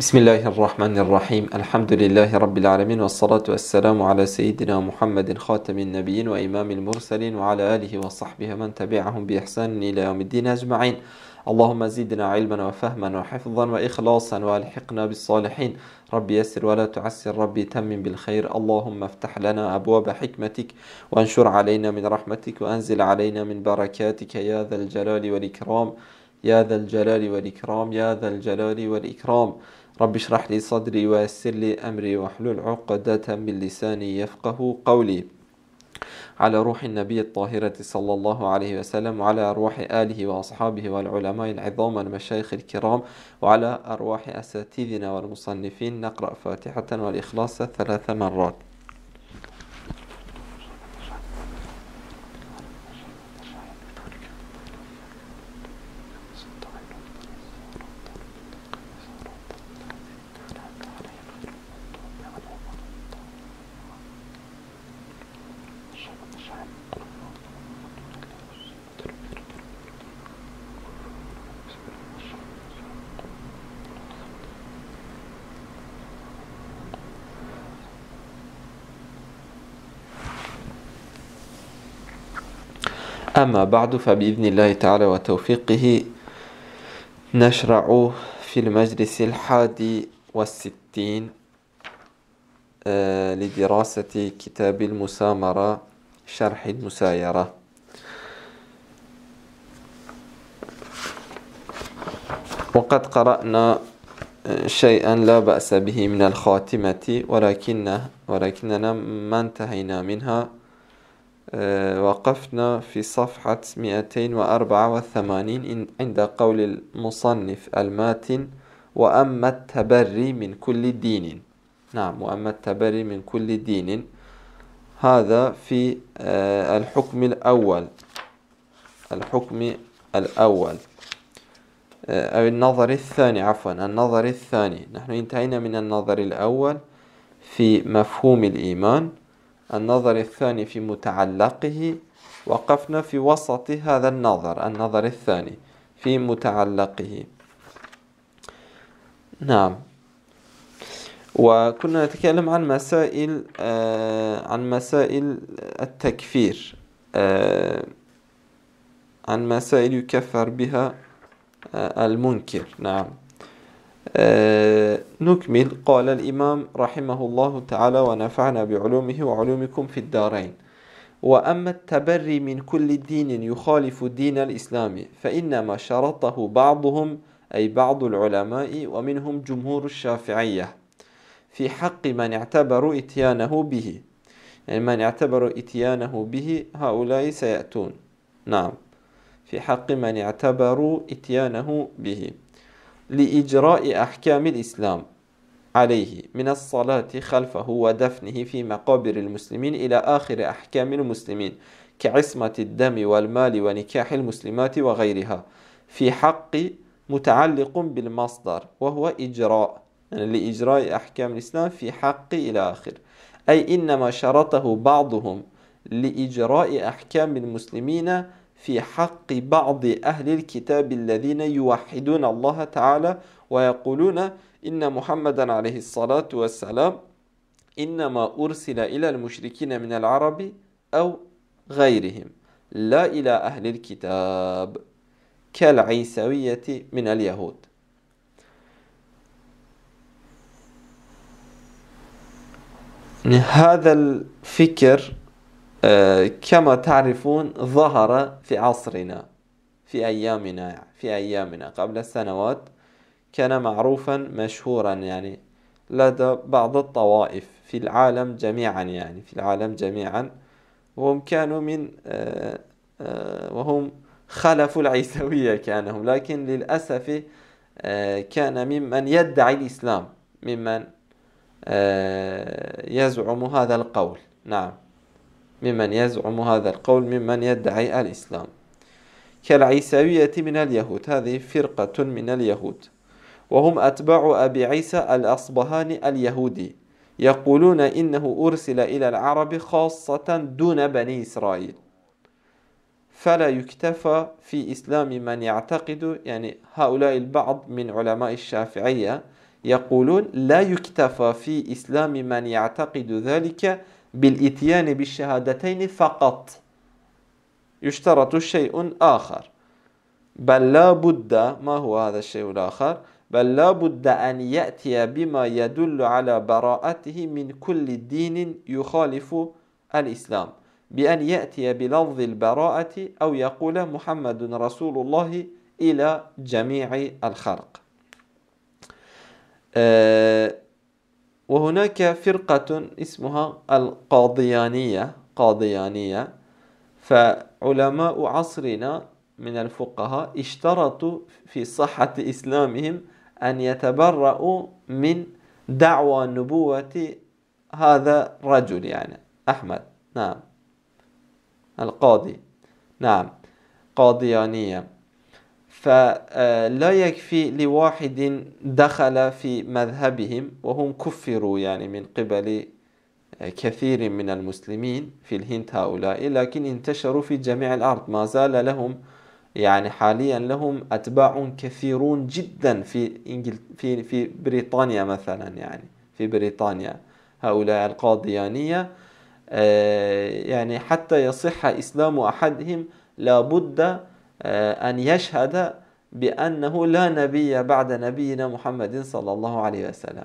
بسم الله الرحمن الرحيم الحمد لله رب العالمين والصلاة والسلام على سيدنا محمد خاتم النبيين وإمام المرسلين وعلى آله وصحبه من تبعهم بإحسان إلى يوم الدين أجمعين اللهم زدنا علما وفهما وحفظا وإخلاصا وألحقنا بالصالحين ربي يسر ولا تعسر ربي تمم بالخير اللهم افتح لنا أبواب حكمتك وانشر علينا من رحمتك وأنزل علينا من بركاتك يا ذا الجلال والإكرام يا ذا الجلال والإكرام يا ذا الجلال والإكرام رب اشرح لي صدري ويسر لي أمري واحلل عقدة من لساني يفقه قولي على روح النبي الطاهرة صلى الله عليه وسلم وعلى أرواح آله وأصحابه والعلماء العظام والمشايخ الكرام وعلى أرواح أساتذنا والمصنفين نقرأ فاتحة والإخلاص ثلاث مرات أما بعد فبإذن الله تعالى وتوفيقه نشرع في المجلس الحادي والستين آه، لدراسة كتاب المسامرة شرح المسايرة وقد قرأنا آه، شيئا لا بأس به من الخاتمة ولكن ولكننا ما انتهينا منها آه، وقفنا في صفحة 284 عند قول المصنف الماتن وأما التبري من كل دين نعم وأما التبري من كل دين هذا في آه، الحكم الأول الحكم الأول آه، أو النظر الثاني عفوا النظر الثاني نحن انتهينا من النظر الأول في مفهوم الإيمان النظر الثاني في متعلقه وقفنا في وسط هذا النظر النظر الثاني في متعلقه نعم وكنا نتكلم عن مسائل آه عن مسائل التكفير آه عن مسائل يكفر بها آه المنكر نعم آه، نكمل قال الإمام رحمه الله تعالى ونفعنا بعلومه وعلومكم في الدارين وأما التبري من كل دين يخالف دين الإسلام فإنما شرطه بعضهم أي بعض العلماء ومنهم جمهور الشافعية في حق من اعتبروا إتيانه به يعني من اعتبروا إتيانه به هؤلاء سيأتون نعم في حق من اعتبروا إتيانه به لإجراء أحكام الإسلام عليه من الصلاة خلفه ودفنه في مقابر المسلمين إلى آخر أحكام المسلمين كعصمة الدم والمال ونكاح المسلمات وغيرها في حق متعلق بالمصدر وهو إجراء يعني لإجراء أحكام الإسلام في حق إلى آخر أي إنما شرطه بعضهم لإجراء أحكام المسلمين في حق بعض أهل الكتاب الذين يوحدون الله تعالى ويقولون إن محمدا عليه الصلاة والسلام إنما أرسل إلى المشركين من العرب أو غيرهم لا إلى أهل الكتاب كالعيسوية من اليهود هذا الفكر آه، كما تعرفون ظهر في عصرنا في أيامنا في أيامنا قبل السنوات كان معروفا مشهورا يعني لدى بعض الطوائف في العالم جميعا يعني في العالم جميعا وهم كانوا من آه، آه، وهم خلفوا العيسوية كانهم لكن للأسف كان ممن يدعي الإسلام ممن يزعم هذا القول نعم ممن يزعم هذا القول ممن يدعي الإسلام كالعيسوية من اليهود هذه فرقة من اليهود وهم أتباع أبي عيسى الأصبهاني اليهودي يقولون إنه أرسل إلى العرب خاصة دون بني إسرائيل فلا يكتفى في إسلام من يعتقد يعني هؤلاء البعض من علماء الشافعية يقولون لا يكتفى في إسلام من يعتقد ذلك بالإتيان بالشهادتين فقط يشترط شيء آخر بل لا بد ما هو هذا الشيء الآخر بل لا بد أن يأتي بما يدل على براءته من كل دين يخالف الإسلام بأن يأتي بلفظ البراءة أو يقول محمد رسول الله إلى جميع الخلق أه وهناك فرقة اسمها القاضيانية قاضيانية فعلماء عصرنا من الفقهاء اشترطوا في صحة إسلامهم أن يتبرأوا من دعوى نبوة هذا الرجل يعني أحمد نعم القاضي نعم قاضيانية فلا آه، يكفي لواحد دخل في مذهبهم وهم كفروا يعني من قبل آه، كثير من المسلمين في الهند هؤلاء لكن انتشروا في جميع الأرض ما زال لهم يعني حاليا لهم أتباع كثيرون جدا في إنجل في في بريطانيا مثلا يعني في بريطانيا هؤلاء القاضيانية آه، يعني حتى يصح إسلام أحدهم لابد آه، أن يشهد بأنه لا نبي بعد نبينا محمد صلى الله عليه وسلم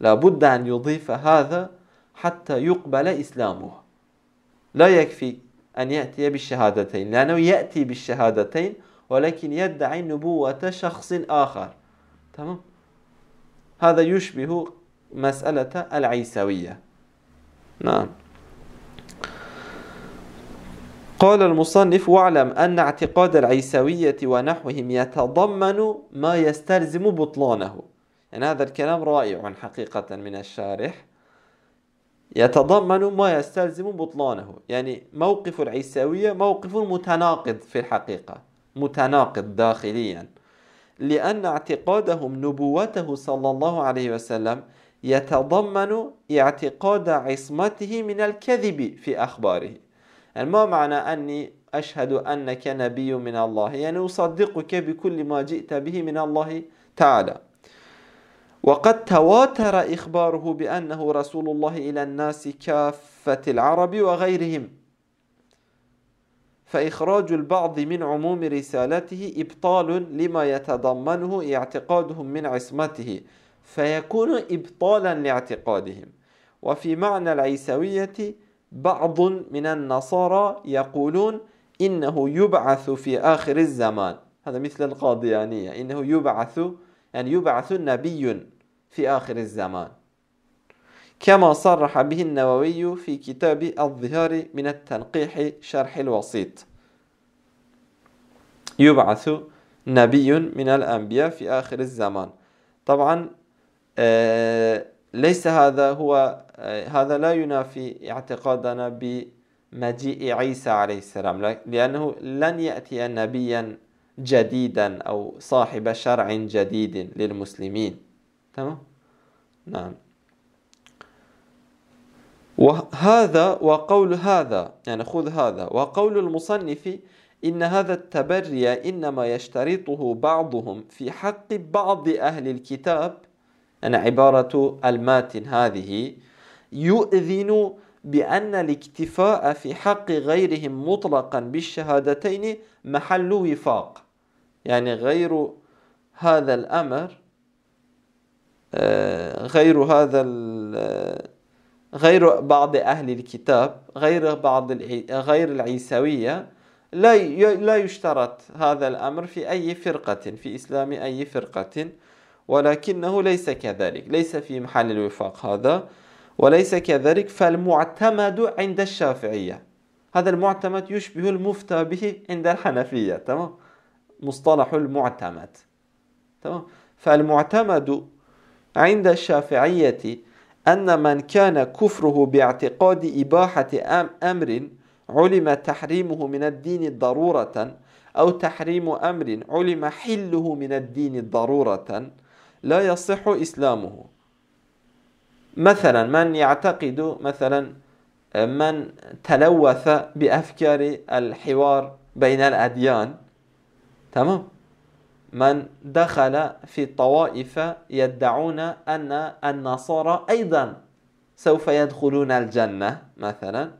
لا بد أن يضيف هذا حتى يقبل إسلامه لا يكفي أن يأتي بالشهادتين لأنه يأتي بالشهادتين ولكن يدعي نبوة شخص آخر تمام هذا يشبه مسألة العيسوية نعم قال المصنف واعلم أن اعتقاد العيسوية ونحوهم يتضمن ما يستلزم بطلانه يعني هذا الكلام رائع حقيقة من الشارح يتضمن ما يستلزم بطلانه يعني موقف العيسوية موقف متناقض في الحقيقة متناقض داخليا لأن اعتقادهم نبوته صلى الله عليه وسلم يتضمن اعتقاد عصمته من الكذب في أخباره يعني ما معنى أني أشهد أنك نبي من الله يعني أصدقك بكل ما جئت به من الله تعالى وقد تواتر إخباره بأنه رسول الله إلى الناس كافة العرب وغيرهم فإخراج البعض من عموم رسالته إبطال لما يتضمنه اعتقادهم من عصمته فيكون إبطالا لاعتقادهم وفي معنى العيسوية بعض من النصارى يقولون إنه يبعث في آخر الزمان هذا مثل القاضيانية يعني، إنه يبعث يعني يبعث نبي في آخر الزمان كما صرح به النووي في كتاب الظهار من التنقيح شرح الوسيط يبعث نبي من الأنبياء في آخر الزمان طبعا آه، ليس هذا هو آه، هذا لا ينافي اعتقادنا بمجيء عيسى عليه السلام لأنه لن يأتي نبيا جديدا أو صاحب شرع جديد للمسلمين تمام؟ نعم وهذا وقول هذا يعني خذ هذا وقول المصنف إن هذا التبري إنما يشترطه بعضهم في حق بعض أهل الكتاب أنا يعني عبارة الماتن هذه يؤذن بأن الاكتفاء في حق غيرهم مطلقا بالشهادتين محل وفاق يعني غير هذا الأمر آه، غير هذا آه، غير بعض أهل الكتاب غير بعض غير العيسوية لا لا يشترط هذا الأمر في أي فرقة في إسلام أي فرقة ولكنه ليس كذلك ليس في محل الوفاق هذا وليس كذلك فالمعتمد عند الشافعية هذا المعتمد يشبه المفتى به عند الحنفية تمام مصطلح المعتمد تمام فالمعتمد عند الشافعية أن من كان كفره باعتقاد إباحة أمر علم تحريمه من الدين ضرورة أو تحريم أمر علم حله من الدين ضرورة لا يصح إسلامه مثلا من يعتقد مثلا آه، من تلوث بأفكار الحوار بين الأديان تمام من دخل في طوائف يدعون أن النصارى أيضا سوف يدخلون الجنة مثلا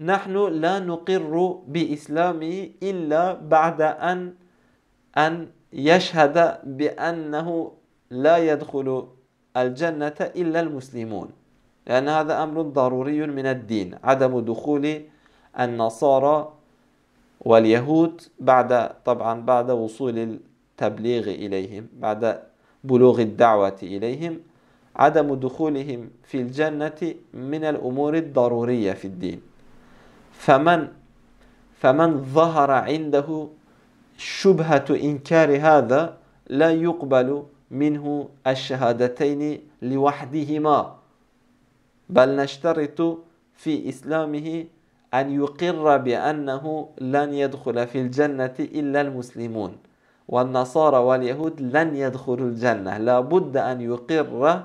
نحن لا نقر بإسلامه إلا بعد أن أن يشهد بأنه لا يدخل الجنة إلا المسلمون لأن هذا أمر ضروري من الدين عدم دخول النصارى واليهود بعد طبعا بعد وصول التبليغ إليهم بعد بلوغ الدعوة إليهم عدم دخولهم في الجنة من الأمور الضرورية في الدين فمن فمن ظهر عنده شبهة إنكار هذا لا يقبل منه الشهادتين لوحدهما بل نشترط في إسلامه أن يقر بأنه لن يدخل في الجنة إلا المسلمون والنصارى واليهود لن يدخلوا الجنة لا بد أن يقر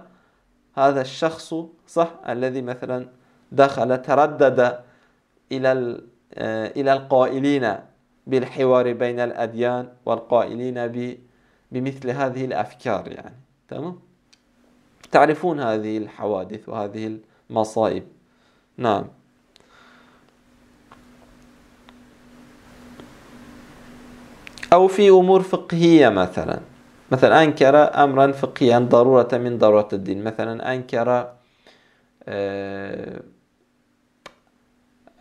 هذا الشخص صح الذي مثلا دخل تردد إلى إلى القائلين بالحوار بين الأديان والقائلين ب بمثل هذه الأفكار يعني تمام تعرفون هذه الحوادث وهذه المصائب نعم أو في أمور فقهية مثلا مثلا أنكر أمرا فقهيا ضرورة من ضرورة الدين مثلا أنكر آه،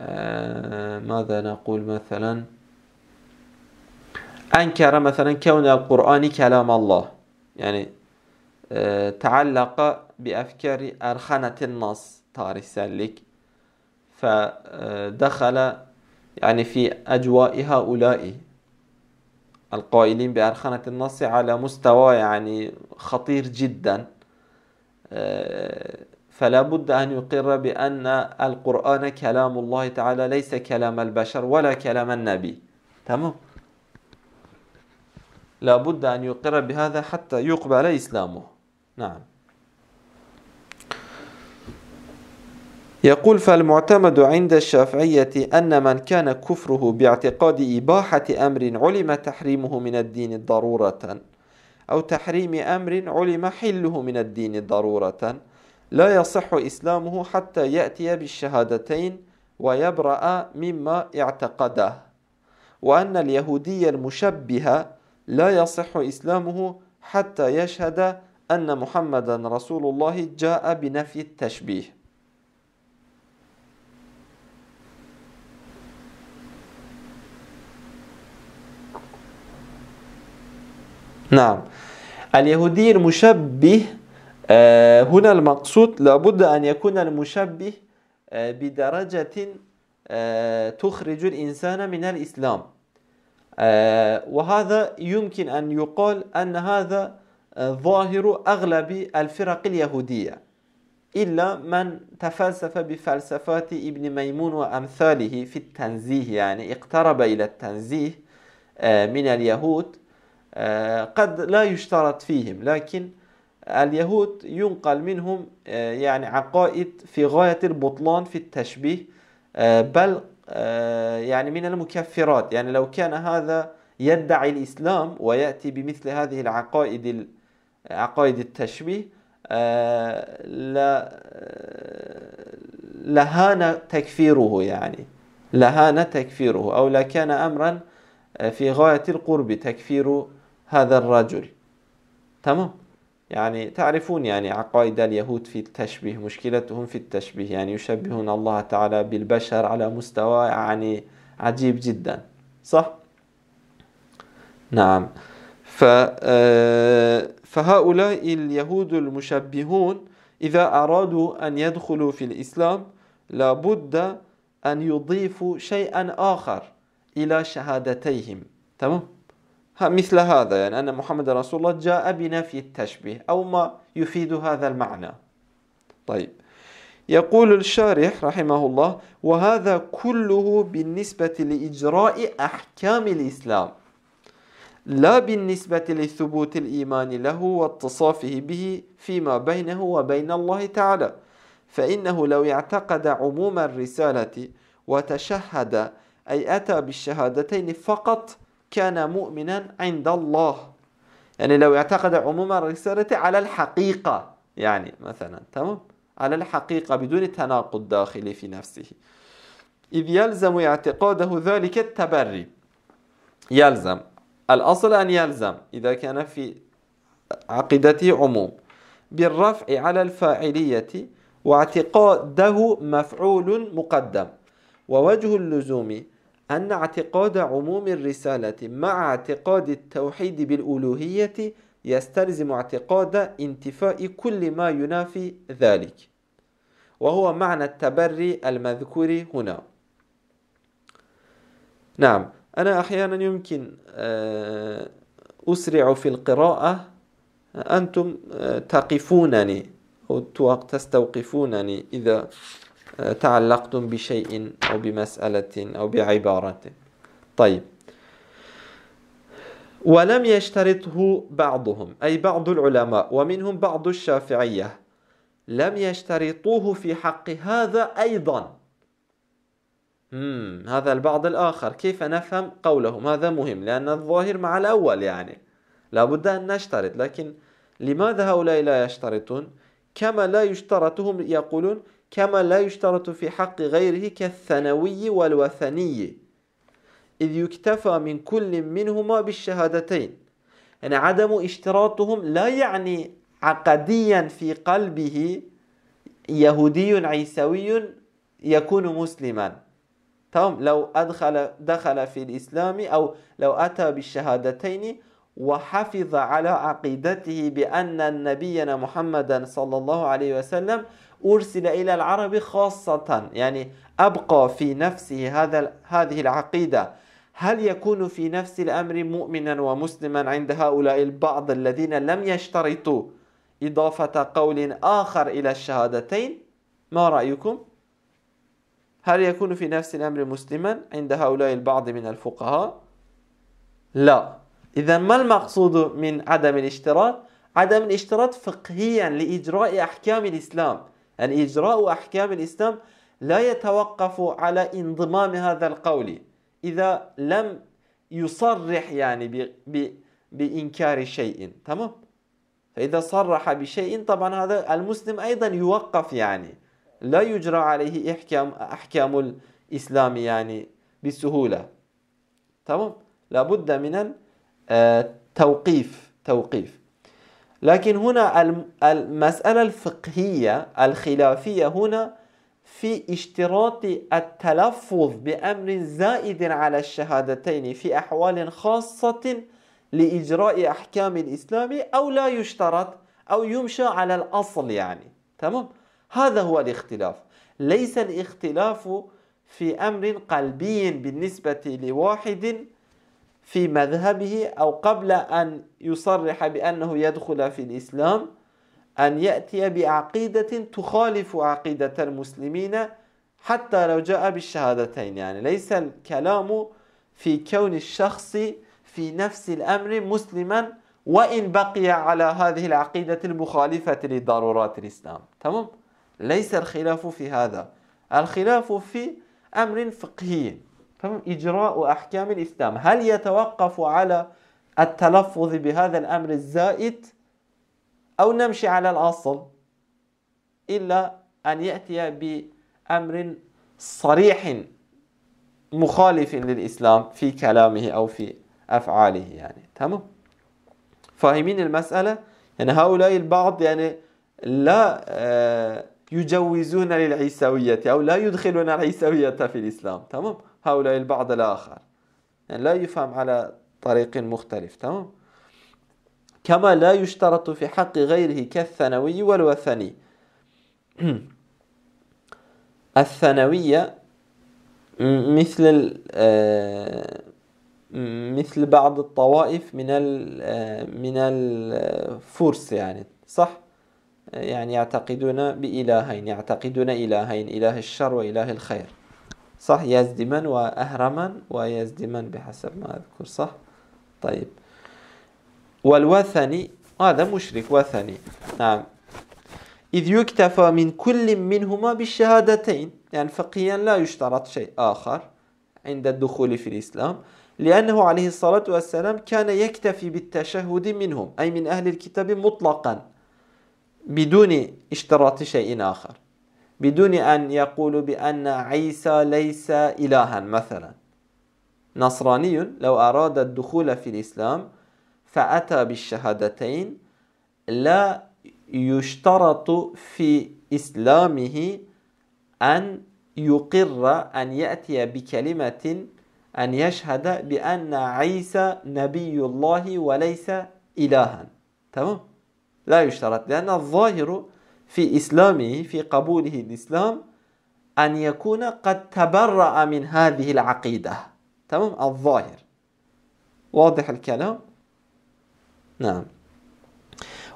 آه، ماذا نقول مثلا أنكر مثلا كون القرآن كلام الله يعني آه، تعلق بأفكار أرخنة النص تاريخ فدخل آه، يعني في أجواء هؤلاء القائلين بأرخنة النص على مستوى يعني خطير جدا آه، فلا بد أن يقر بأن القرآن كلام الله تعالى ليس كلام البشر ولا كلام النبي تمام لابد أن يقر بهذا حتى يقبل إسلامه نعم يقول فالمعتمد عند الشافعية أن من كان كفره باعتقاد إباحة أمر علم تحريمه من الدين ضرورة أو تحريم أمر علم حله من الدين ضرورة لا يصح إسلامه حتى يأتي بالشهادتين ويبرأ مما اعتقده وأن اليهودية المشبهة لا يصح إسلامه حتى يشهد أن محمدا رسول الله جاء بنفي التشبيه نعم اليهودي المشبه آه، هنا المقصود لابد أن يكون المشبه آه، بدرجة آه، تخرج الإنسان من الإسلام آه، وهذا يمكن أن يقال أن هذا آه، ظاهر أغلب الفرق اليهودية إلا من تفلسف بفلسفات ابن ميمون وأمثاله في التنزيه يعني اقترب إلى التنزيه آه، من اليهود قد لا يشترط فيهم لكن اليهود ينقل منهم يعني عقائد في غاية البطلان في التشبيه بل آه، يعني من المكفرات يعني لو كان هذا يدعي الإسلام ويأتي بمثل هذه العقائد عقائد التشبيه آه، آه، لهان تكفيره يعني لهان تكفيره أو لكان أمرا في غاية القرب تكفير هذا الرجل تمام يعني تعرفون يعني عقائد اليهود في التشبيه مشكلتهم في التشبيه يعني يشبهون الله تعالى بالبشر على مستوى يعني عجيب جدا صح؟ نعم آه، فهؤلاء اليهود المشبهون إذا أرادوا أن يدخلوا في الإسلام لابد أن يضيفوا شيئا آخر إلى شهادتيهم تمام؟ مثل هذا يعني أن محمد رسول الله جاء بنفي التشبيه أو ما يفيد هذا المعنى طيب يقول الشارح رحمه الله وهذا كله بالنسبة لإجراء أحكام الإسلام لا بالنسبة لثبوت الإيمان له واتصافه به فيما بينه وبين الله تعالى فإنه لو اعتقد عموم الرسالة وتشهد أي أتى بالشهادتين فقط كان مؤمنا عند الله يعني لو اعتقد عموم الرسالة على الحقيقة يعني مثلا تمام على الحقيقة بدون تناقض داخلي في نفسه إذ يلزم اعتقاده ذلك التبري يلزم الأصل أن يلزم إذا كان في عقيدته عموم بالرفع على الفاعلية واعتقاده مفعول مقدم ووجه اللزوم أن اعتقاد عموم الرسالة مع اعتقاد التوحيد بالألوهية يستلزم اعتقاد انتفاء كل ما ينافي ذلك وهو معنى التبري المذكور هنا نعم أنا أحيانا يمكن آه، أسرع في القراءة أنتم آه، تقفونني أو تستوقفونني إذا تعلقتم بشيء أو بمسألة أو بعبارة طيب ولم يشترطه بعضهم أي بعض العلماء ومنهم بعض الشافعية لم يشترطوه في حق هذا أيضا مم. هذا البعض الآخر كيف نفهم قولهم هذا مهم لأن الظاهر مع الأول يعني لابد أن نشترط لكن لماذا هؤلاء لا يشترطون كما لا يشترطهم يقولون كما لا يشترط في حق غيره كالثانوي والوثني إذ يكتفى من كل منهما بالشهادتين يعني عدم اشتراطهم لا يعني عقديا في قلبه يهودي عيسوي يكون مسلما تمام لو أدخل دخل في الإسلام أو لو أتى بالشهادتين وحفظ على عقيدته بأن نبينا محمدا صلى الله عليه وسلم أرسل إلى العرب خاصة يعني أبقى في نفسه هذا هذه العقيدة هل يكون في نفس الأمر مؤمنا ومسلما عند هؤلاء البعض الذين لم يشترطوا إضافة قول آخر إلى الشهادتين ما رأيكم؟ هل يكون في نفس الأمر مسلما عند هؤلاء البعض من الفقهاء؟ لا إذا ما المقصود من عدم الاشتراط؟ عدم الاشتراط فقهيا لإجراء أحكام الإسلام الإجراء أحكام الإسلام لا يتوقف على انضمام هذا القول إذا لم يصرح يعني بإنكار شيء تمام فإذا صرح بشيء طبعا هذا المسلم أيضا يوقف يعني لا يجرى عليه إحكام أحكام الإسلام يعني بسهولة تمام لابد من التوقيف آه، توقيف لكن هنا المسألة الفقهية الخلافية هنا في اشتراط التلفظ بأمر زائد على الشهادتين في أحوال خاصة لإجراء أحكام الإسلام أو لا يشترط أو يمشى على الأصل يعني تمام هذا هو الاختلاف ليس الاختلاف في أمر قلبي بالنسبة لواحد في مذهبه أو قبل أن يصرح بأنه يدخل في الإسلام أن يأتي بعقيدة تخالف عقيدة المسلمين حتى لو جاء بالشهادتين يعني ليس الكلام في كون الشخص في نفس الأمر مسلما وإن بقي على هذه العقيدة المخالفة لضرورات الإسلام تمام؟ ليس الخلاف في هذا الخلاف في أمر فقهي تمام إجراء أحكام الإسلام هل يتوقف على التلفظ بهذا الأمر الزائد أو نمشي على الأصل إلا أن يأتي بأمر صريح مخالف للإسلام في كلامه أو في أفعاله يعني تمام فاهمين المسألة يعني هؤلاء البعض يعني لا آه، يجوزون للعيسوية أو لا يدخلون العيسوية في الإسلام تمام هؤلاء البعض الآخر يعني لا يفهم على طريق مختلف تمام كما لا يشترط في حق غيره كالثانوي والوثني الثانوية مثل آه، مثل بعض الطوائف من آه، من الفرس آه، يعني صح يعني يعتقدون بإلهين يعتقدون إلهين إله الشر وإله الخير صح يزدمن وأهرمن ويزدمن بحسب ما أذكر صح طيب والوثني هذا مشرك وثني نعم إذ يكتفى من كل منهما بالشهادتين يعني فقيا لا يشترط شيء آخر عند الدخول في الإسلام لأنه عليه الصلاة والسلام كان يكتفي بالتشهد منهم أي من أهل الكتاب مطلقا بدون اشتراط شيء آخر بدون أن يقول بأن عيسى ليس إلها مثلا نصراني لو أراد الدخول في الإسلام فأتى بالشهادتين لا يشترط في إسلامه أن يقر أن يأتي بكلمة أن يشهد بأن عيسى نبي الله وليس إلها تمام لا يشترط لأن الظاهر في إسلامه في قبوله الإسلام أن يكون قد تبرأ من هذه العقيدة تمام الظاهر واضح الكلام نعم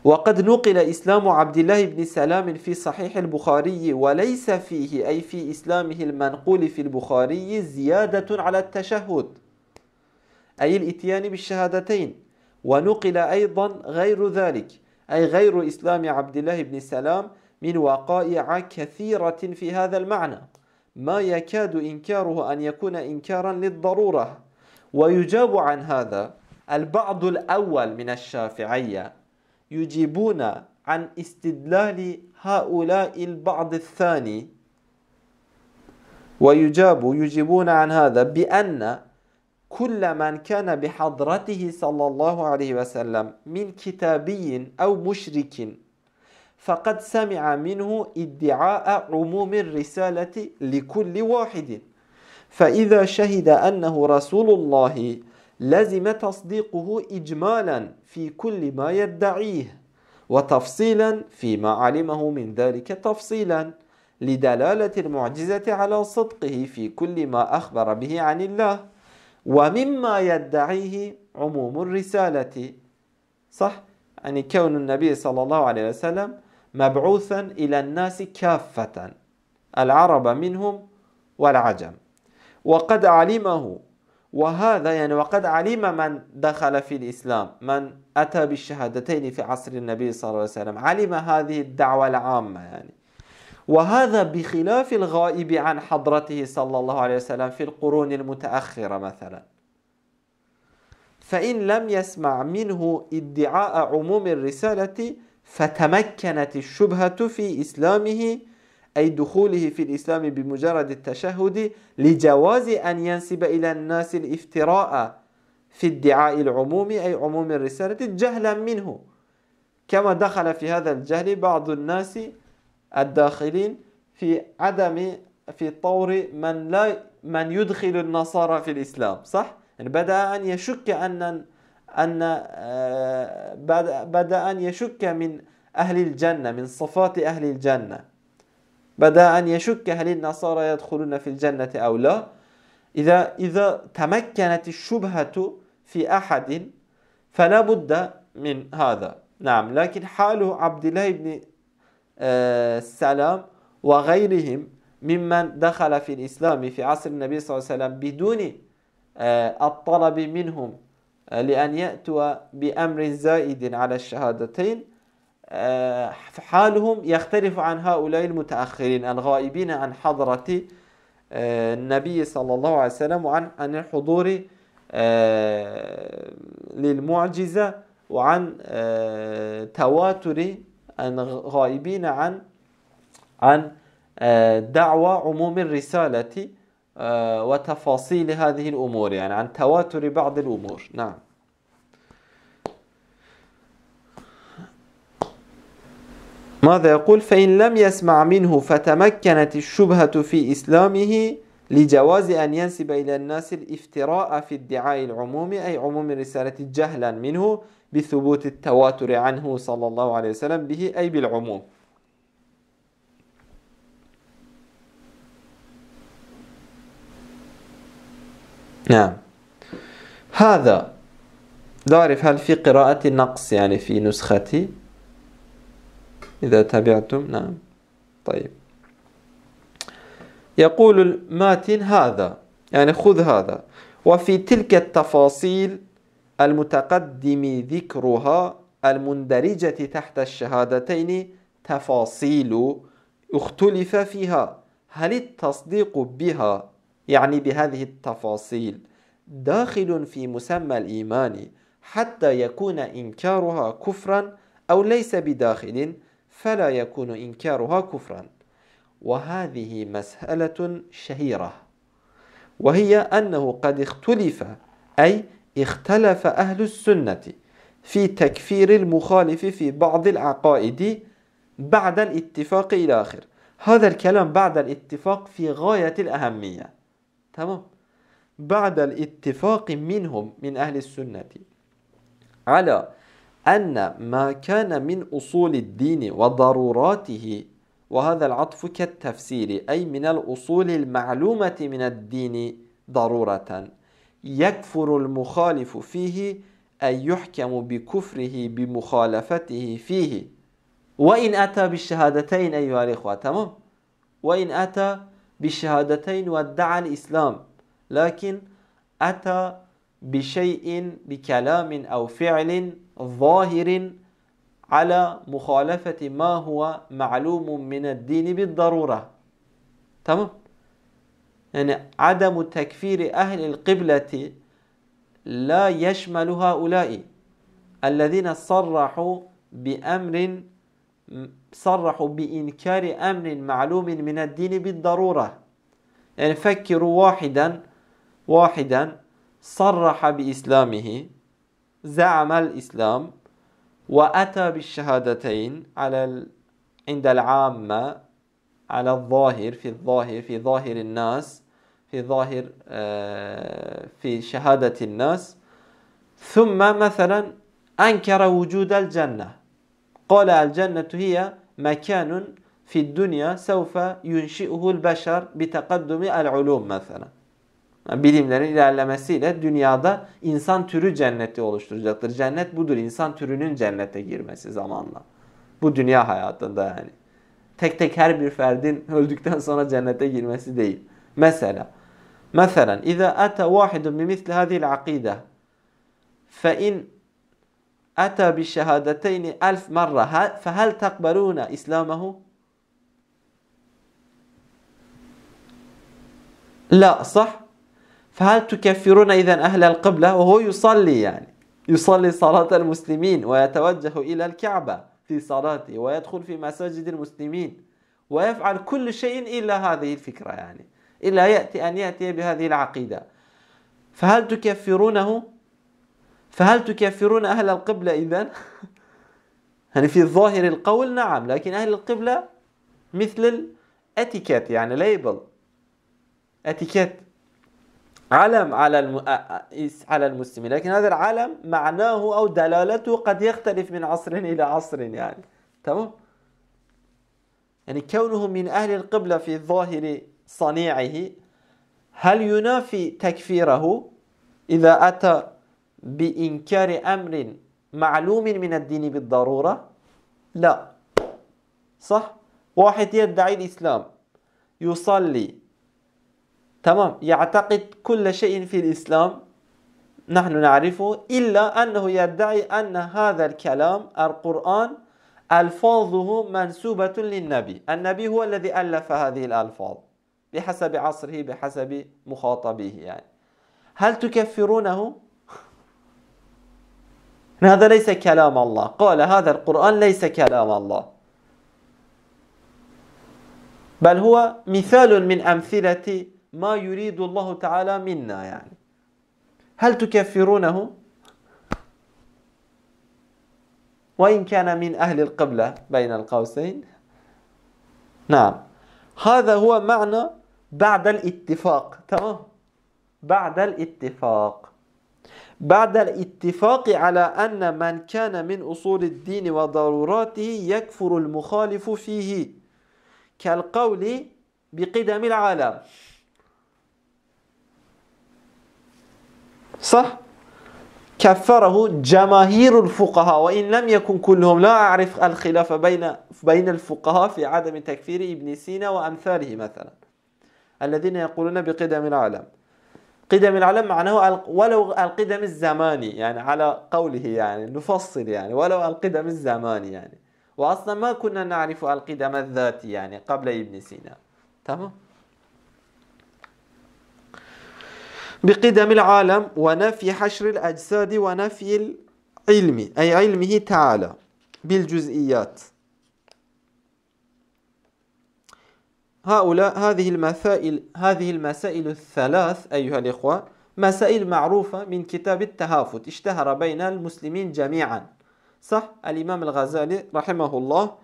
وقد نقل إسلام عبد الله بن سلام في صحيح البخاري وليس فيه أي في إسلامه المنقول في البخاري زيادة على التشهد أي الإتيان بالشهادتين ونقل أيضا غير ذلك أي غير إسلام عبد الله بن سلام من وقائع كثيرة في هذا المعنى ما يكاد إنكاره أن يكون إنكارا للضرورة ويجاب عن هذا البعض الأول من الشافعية يجيبون عن استدلال هؤلاء البعض الثاني ويجاب يجيبون عن هذا بأن كل من كان بحضرته صلى الله عليه وسلم من كتابي أو مشرك فقد سمع منه ادعاء عموم الرسالة لكل واحد فإذا شهد أنه رسول الله لزم تصديقه إجمالا في كل ما يدعيه وتفصيلا فيما علمه من ذلك تفصيلا لدلالة المعجزة على صدقه في كل ما أخبر به عن الله ومما يدعيه عموم الرسالة صح؟ يعني كون النبي صلى الله عليه وسلم مبعوثا إلى الناس كافة العرب منهم والعجم وقد علمه وهذا يعني وقد علم من دخل في الإسلام من أتى بالشهادتين في عصر النبي صلى الله عليه وسلم علم هذه الدعوة العامة يعني وهذا بخلاف الغائب عن حضرته صلى الله عليه وسلم في القرون المتأخرة مثلا فإن لم يسمع منه ادعاء عموم الرسالة فتمكنت الشبهة في إسلامه أي دخوله في الإسلام بمجرد التشهد لجواز أن ينسب إلى الناس الافتراء في ادعاء العموم أي عموم الرسالة جهلا منه كما دخل في هذا الجهل بعض الناس الداخلين في عدم في طور من لا من يدخل النصارى في الإسلام صح؟ يعني بدأ أن يشك أن أن آه، بدأ أن يشك من أهل الجنة من صفات أهل الجنة بدأ أن يشك هل النصارى يدخلون في الجنة أو لا إذا إذا تمكنت الشبهة في أحد فلا بد من هذا نعم لكن حال عبد الله بن السلام وغيرهم ممن دخل في الإسلام في عصر النبي صلى الله عليه وسلم بدون آه، الطلب منهم آه، لأن يأتوا بأمر زائد على الشهادتين آه، حالهم يختلف عن هؤلاء المتأخرين الغائبين عن حضرة النبي صلى الله عليه وسلم وعن عن الحضور للمعجزة وعن تواتر غائبين عن عن آه، دعوة عموم الرسالة آه، وتفاصيل هذه الأمور يعني عن تواتر بعض الأمور نعم ماذا يقول فإن لم يسمع منه فتمكنت الشبهة في إسلامه لجواز أن ينسب إلى الناس الافتراء في ادعاء العموم أي عموم الرسالة جهلا منه بثبوت التواتر عنه صلى الله عليه وسلم به أي بالعموم نعم هذا لا أعرف هل في قراءة نقص يعني في نسختي إذا تابعتم نعم طيب يقول الماتن هذا يعني خذ هذا وفي تلك التفاصيل المتقدم ذكرها المندرجة تحت الشهادتين تفاصيل اختلف فيها هل التصديق بها يعني بهذه التفاصيل داخل في مسمى الإيمان حتى يكون إنكارها كفرا أو ليس بداخل فلا يكون إنكارها كفرا وهذه مسألة شهيرة وهي أنه قد اختلف أي اختلف أهل السنة في تكفير المخالف في بعض العقائد بعد الاتفاق إلى آخر هذا الكلام بعد الاتفاق في غاية الأهمية تمام بعد الاتفاق منهم من أهل السنة على أن ما كان من أصول الدين وضروراته وهذا العطف كالتفسير أي من الأصول المعلومة من الدين ضرورة يكفر المخالف فيه أي يحكم بكفره بمخالفته فيه وإن أتى بالشهادتين أيها الإخوة تمام وإن أتى بالشهادتين وادعى الإسلام لكن أتى بشيء بكلام أو فعل ظاهر على مخالفة ما هو معلوم من الدين بالضرورة تمام يعني عدم تكفير أهل القبلة لا يشمل هؤلاء الذين صرحوا بأمر صرحوا بإنكار أمر معلوم من الدين بالضرورة يعني فكروا واحدا واحدا صرح بإسلامه زعم الإسلام وأتى بالشهادتين على عند العامة ala zahir fi zahir fi zahirin nas fi zahir e, fi şehadetin nas thumma mesela enkara vücudel cenne قال الجنة هي مكان في الدنيا سوف ينشئه البشر بتقدم العلوم مثلا bilimlerin ilerlemesiyle dünyada insan türü cenneti oluşturacaktır. Cennet budur. insan türünün cennete girmesi zamanla. Bu dünya hayatında yani. tek tek her bir ferdin öldükten sonra cennete girmesi değil. Mesela مثلا إذا أتى واحد بمثل هذه العقيدة فإن أتى بالشهادتين ألف مرة فهل تقبلون إسلامه؟ لا صح؟ فهل تكفرون إذا أهل القبلة؟ وهو يصلي يعني يصلي صلاة المسلمين ويتوجه إلى الكعبة في صلاته ويدخل في مساجد المسلمين ويفعل كل شيء إلا هذه الفكرة يعني إلا يأتي أن يأتي بهذه العقيدة فهل تكفرونه؟ فهل تكفرون أهل القبلة إذا؟ يعني في ظاهر القول نعم لكن أهل القبلة مثل الأتيكيت يعني ليبل أتيكيت علم على على المسلمين لكن هذا العلم معناه أو دلالته قد يختلف من عصر إلى عصر يعني تمام يعني كونه من أهل القبلة في ظاهر صنيعه هل ينافي تكفيره إذا أتى بإنكار أمر معلوم من الدين بالضرورة لا صح واحد يدعي الإسلام يصلي تمام يعتقد كل شيء في الإسلام نحن نعرفه إلا أنه يدعي أن هذا الكلام القرآن ألفاظه منسوبة للنبي النبي هو الذي ألف هذه الألفاظ بحسب عصره بحسب مخاطبه يعني هل تكفرونه؟ هذا ليس كلام الله قال هذا القرآن ليس كلام الله بل هو مثال من أمثلة ما يريد الله تعالى منا يعني هل تكفرونه وإن كان من أهل القبلة بين القوسين نعم هذا هو معنى بعد الاتفاق تمام بعد الاتفاق بعد الاتفاق على أن من كان من أصول الدين وضروراته يكفر المخالف فيه كالقول بقدم العالم صح كفره جماهير الفقهاء وإن لم يكن كلهم لا أعرف الخلاف بين بين الفقهاء في عدم تكفير ابن سينا وأمثاله مثلا الذين يقولون بقدم العالم قدم العالم معناه ولو القدم الزماني يعني على قوله يعني نفصل يعني ولو القدم الزماني يعني وأصلا ما كنا نعرف القدم الذاتي يعني قبل ابن سينا تمام بقدم العالم ونفي حشر الأجساد ونفي العلم أي علمه تعالى بالجزئيات هؤلاء هذه المسائل هذه المسائل الثلاث أيها الإخوة مسائل معروفة من كتاب التهافت اشتهر بين المسلمين جميعا صح الإمام الغزالي رحمه الله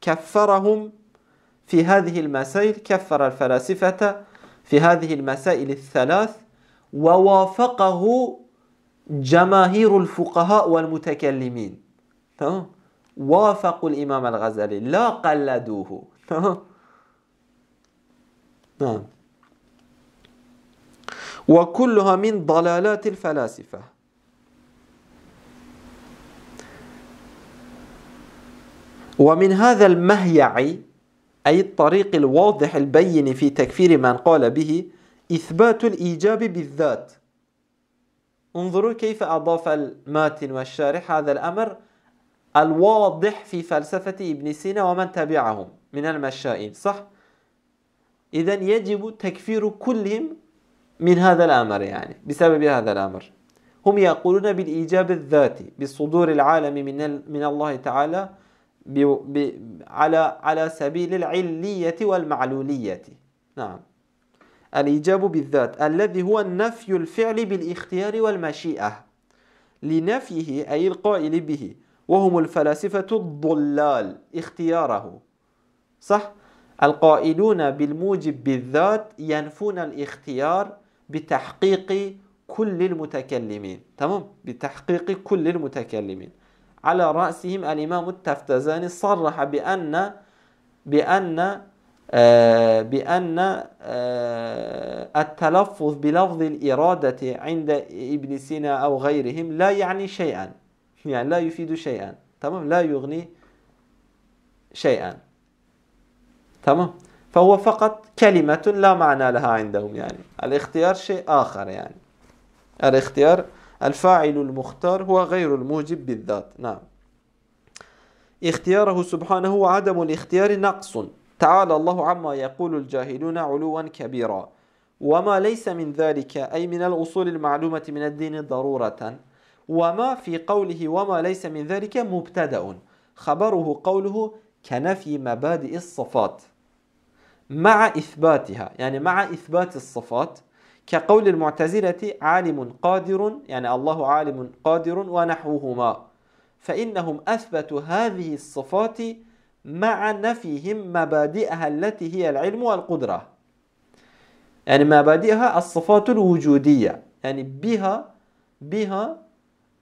كفرهم في هذه المسائل كفر الفلاسفة في هذه المسائل الثلاث ووافقه جماهير الفقهاء والمتكلمين تمام وافقوا الإمام الغزالي لا قلدوه نعم وكلها من ضلالات الفلاسفة ومن هذا المهيع أي الطريق الواضح البين في تكفير من قال به إثبات الإيجاب بالذات انظروا كيف أضاف الماتن والشارح هذا الأمر الواضح في فلسفة ابن سينا ومن تبعهم من المشائين صح؟ إذا يجب تكفير كلهم من هذا الأمر يعني بسبب هذا الأمر هم يقولون بالإيجاب الذاتي بصدور العالم من, من الله تعالى على على سبيل العلية والمعلولية نعم الإيجاب بالذات الذي هو نفي الفعل بالاختيار والمشيئة لنفيه أي القائل به وهم الفلاسفة الضلال اختياره صح؟ القائلون بالموجب بالذات ينفون الاختيار بتحقيق كل المتكلمين تمام؟ بتحقيق كل المتكلمين على رأسهم الإمام التفتزاني صرح بأن بأن آه، بأن آه، التلفظ بلفظ الإرادة عند ابن سينا أو غيرهم لا يعني شيئا يعني لا يفيد شيئا تمام لا يغني شيئا تمام فهو فقط كلمة لا معنى لها عندهم يعني الاختيار شيء آخر يعني الاختيار الفاعل المختار هو غير الموجب بالذات نعم اختياره سبحانه وعدم الاختيار نقص تعالى الله عما يقول الجاهلون علوا كبيرا وما ليس من ذلك أي من الأصول المعلومة من الدين ضرورة وما في قوله وما ليس من ذلك مبتدأ خبره قوله كنفي مبادئ الصفات مع إثباتها يعني مع إثبات الصفات كقول المعتزلة عالم قادر يعني الله عالم قادر ونحوهما فإنهم أثبتوا هذه الصفات مع نفيهم مبادئها التي هي العلم والقدرة يعني مبادئها الصفات الوجودية يعني بها بها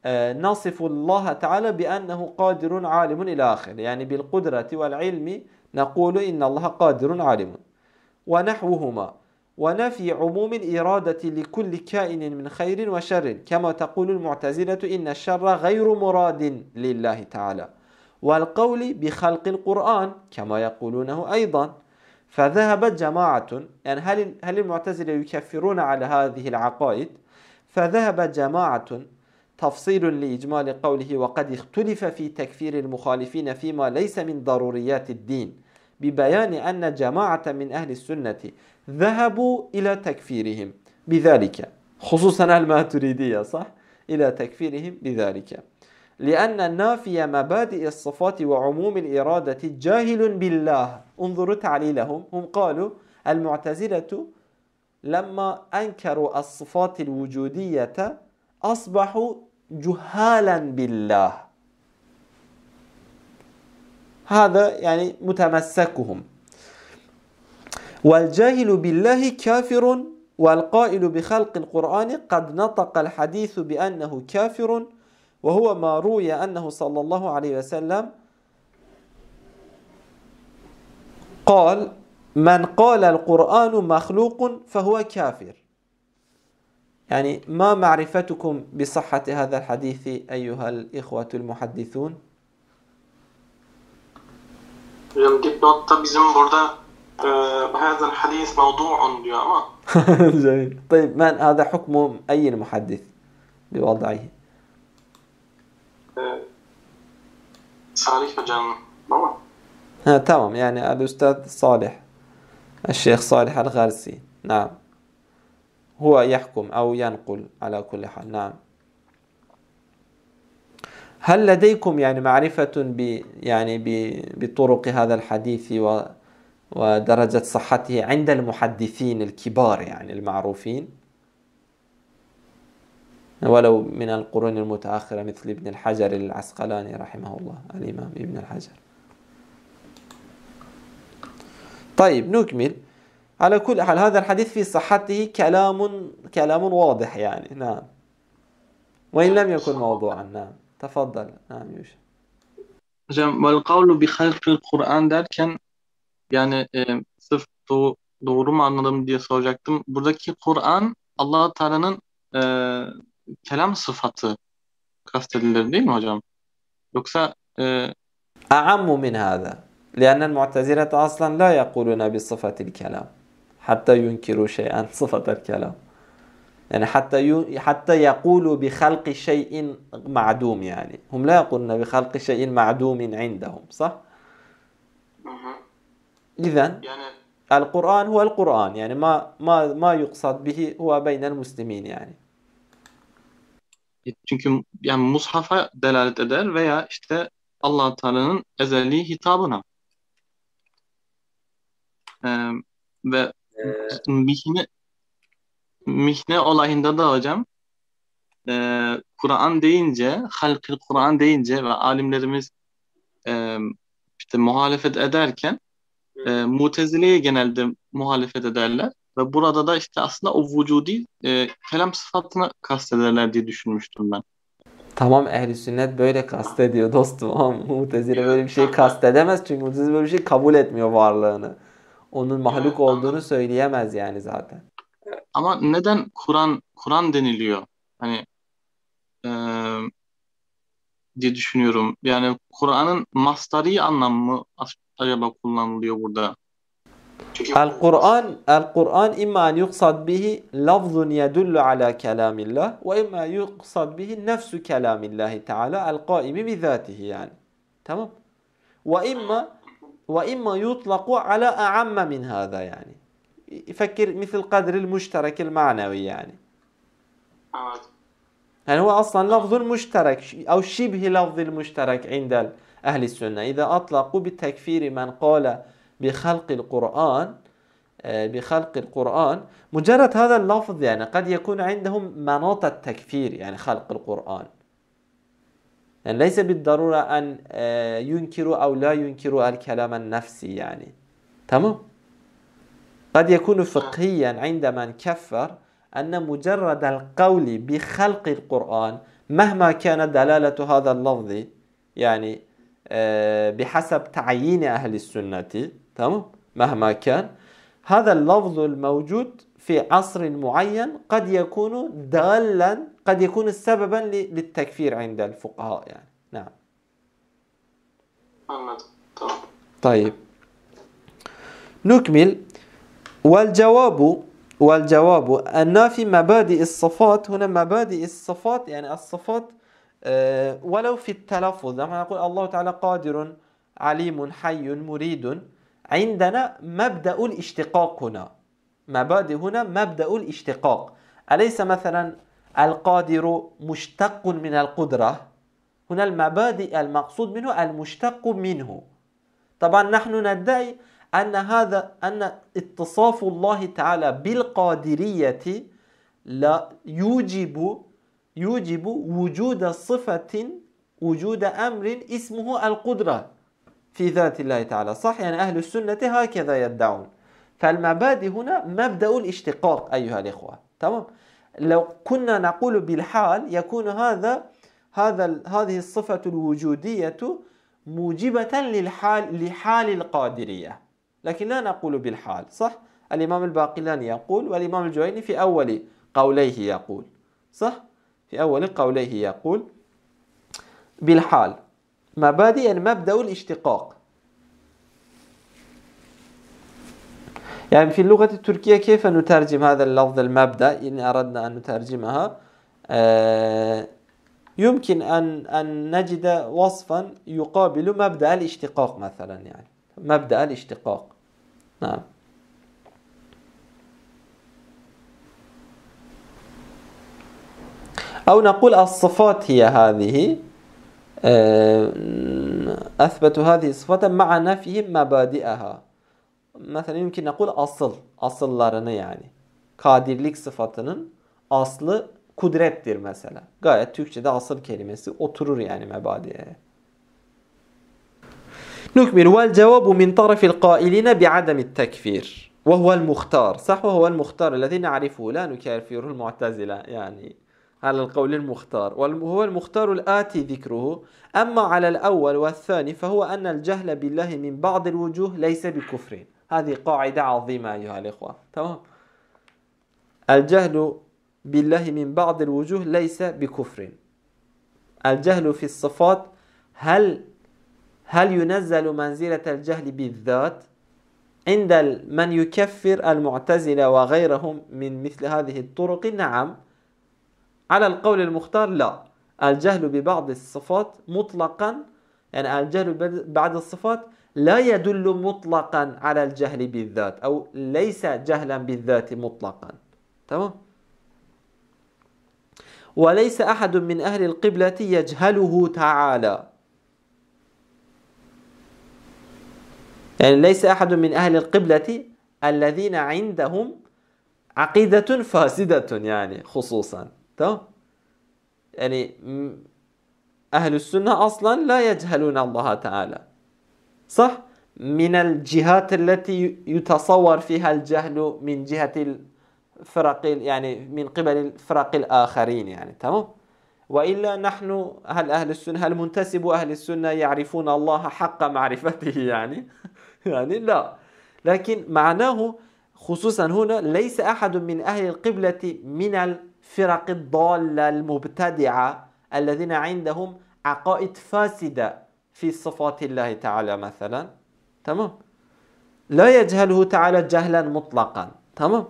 آه، نصف الله تعالى بأنه قادر عالم إلى آخر يعني بالقدرة والعلم نقول إن الله قادر عالم ونحوهما ونفي عموم الإرادة لكل كائن من خير وشر كما تقول المعتزلة إن الشر غير مراد لله تعالى والقول بخلق القرآن كما يقولونه أيضا فذهبت جماعة يعني هل هل المعتزلة يكفرون على هذه العقائد؟ فذهب جماعة تفصيل لإجمال قوله وقد اختلف في تكفير المخالفين فيما ليس من ضروريات الدين ببيان أن جماعة من أهل السنة ذهبوا إلى تكفيرهم بذلك خصوصا الماتريدية صح؟ إلى تكفيرهم بذلك لأن النافي مبادئ الصفات وعموم الإرادة جاهل بالله انظروا تعليلهم هم قالوا المعتزلة لما أنكروا الصفات الوجودية أصبحوا جهالا بالله هذا يعني متمسكهم والجاهل بالله كافر والقائل بخلق القرآن قد نطق الحديث بأنه كافر وهو ما روي أنه صلى الله عليه وسلم قال من قال القرآن مخلوق فهو كافر يعني ما معرفتكم بصحة هذا الحديث أيها الإخوة المحدثون هذا الحديث موضوع جميل. طيب من هذا حكم أي المحدث بوضعه؟ صالح جان ماما ها تمام يعني الأستاذ صالح الشيخ صالح الغارسي نعم هو يحكم أو ينقل على كل حال نعم هل لديكم يعني معرفة ب يعني بطرق هذا الحديث و ودرجة صحته عند المحدثين الكبار يعني المعروفين؟ ولو من القرون المتأخرة مثل ابن الحجر العسقلاني رحمه الله الإمام ابن الحجر طيب نكمل على كل حال هذا الحديث في صحته كلام كلام واضح يعني نعم وإن لم يكن موضوعا نعم تفضل نعم يوشا جم, والقول kavlu القرآن halkil Kur'an derken yani e, sırf do- doğru mu anladım diye soracaktım. Buradaki Kur'an Allah Teala'nın e, كلام صفة كرافت المهاجم لوكسا أه أعم من هذا لأن المعتزلة أصلا لا يقولون بصفة الكلام حتى ينكروا شيئا صفة الكلام يعني حتى ي... حتى يقولوا بخلق شيء معدوم يعني هم لا يقولون بخلق شيء معدوم عندهم صح؟ إذا يعني القرآن هو القرآن يعني ما ما ما يقصد به هو بين المسلمين يعني E, çünkü yani mushafa delalet eder veya işte allah Teala'nın ezeli hitabına. Ee, ve ee, mihne, mihne olayında da hocam e, Kur'an deyince, halkı Kur'an deyince ve alimlerimiz e, işte muhalefet ederken e, Mutezile'ye genelde muhalefet ederler. Ve burada da işte aslında o vücudi e, kelam sıfatını kastederler diye düşünmüştüm ben. Tamam ehli sünnet böyle kastediyor dostum ama mutezile böyle bir şey kastedemez çünkü mutezile böyle bir şey kabul etmiyor varlığını. Onun mahluk olduğunu söyleyemez yani zaten. Ama neden Kur'an Kur'an deniliyor? Hani e, diye düşünüyorum. Yani Kur'an'ın mastari anlamı acaba kullanılıyor burada? القرآن القرآن إما أن يقصد به لفظ يدل على كلام الله وإما يقصد به نفس كلام الله تعالى القائم بذاته يعني تمام وإما وإما يطلق على أعم من هذا يعني يفكر مثل قدر المشترك المعنوي يعني يعني هو أصلا لفظ مشترك أو شبه لفظ المشترك عند أهل السنة إذا أطلقوا بالتكفير من قال بخلق القرآن آه، بخلق القرآن مجرد هذا اللفظ يعني قد يكون عندهم مناط التكفير يعني خلق القرآن يعني ليس بالضرورة أن آه، ينكروا أو لا ينكروا الكلام النفسي يعني تمام قد يكون فقهيا عند من كفر أن مجرد القول بخلق القرآن مهما كان دلالة هذا اللفظ يعني آه، بحسب تعيين أهل السنة تمام مهما كان هذا اللفظ الموجود في عصر معين قد يكون دالا قد يكون سببا للتكفير عند الفقهاء يعني نعم طيب نكمل والجواب والجواب أن في مبادئ الصفات هنا مبادئ الصفات يعني الصفات آه، ولو في التلفظ لما نقول الله تعالى قادر عليم حي مريد عندنا مبدأ الاشتقاق هنا مبادئ هنا مبدأ الاشتقاق أليس مثلا القادر مشتق من القدرة هنا المبادئ المقصود منه المشتق منه طبعا نحن ندعي أن هذا أن اتصاف الله تعالى بالقادرية لا يوجب يوجب وجود صفة وجود أمر اسمه القدرة في ذات الله تعالى صح يعني أهل السنة هكذا يدعون فالمبادئ هنا مبدأ الاشتقاق أيها الإخوة تمام لو كنا نقول بالحال يكون هذا هذا هذه الصفة الوجودية موجبة للحال لحال القادرية لكن لا نقول بالحال صح الإمام الباقلاني يقول والإمام الجويني في أول قوليه يقول صح في أول قوليه يقول بالحال مبادئ يعني مبدأ الاشتقاق يعني في اللغة التركية كيف نترجم هذا اللفظ المبدأ إن أردنا أن نترجمها آه، يمكن أن أن نجد وصفا يقابل مبدأ الاشتقاق مثلا يعني مبدأ الاشتقاق نعم أو نقول الصفات هي هذه آه، أثبتوا هذه الصفة مع نفي مبادئها مثلا يمكن نقول asıl asıllarını yani kadirlik sıfatının aslı kudrettir mesela. Gayet Türkçe'de asıl kelimesi oturur yani يعني mebadiye. نكمل والجواب من طرف القائلين بعدم التكفير وهو المختار صح وهو المختار الذي نعرفه لا نكافره المعتزلة يعني على القول المختار وهو المختار الآتي ذكره أما على الأول والثاني فهو أن الجهل بالله من بعض الوجوه ليس بكفر هذه قاعدة عظيمة أيها الإخوة تمام الجهل بالله من بعض الوجوه ليس بكفر الجهل في الصفات هل هل ينزل منزلة الجهل بالذات عند من يكفر المعتزلة وغيرهم من مثل هذه الطرق نعم على القول المختار لا الجهل ببعض الصفات مطلقا يعني الجهل ببعض الصفات لا يدل مطلقا على الجهل بالذات أو ليس جهلا بالذات مطلقا تمام وليس أحد من أهل القبلة يجهله تعالى يعني ليس أحد من أهل القبلة الذين عندهم عقيدة فاسدة يعني خصوصا يعني أهل السنة أصلا لا يجهلون الله تعالى صح؟ من الجهات التي يتصور فيها الجهل من جهة الفرق يعني من قبل الفرق الآخرين يعني تمام وإلا نحن هل أهل السنة هل منتسب أهل السنة يعرفون الله حق معرفته يعني يعني لا لكن معناه خصوصا هنا ليس أحد من أهل القبلة من الفرق الضالة المبتدعة الذين عندهم عقائد فاسدة في صفات الله تعالى مثلا تمام لا يجهله تعالى جهلا مطلقا تمام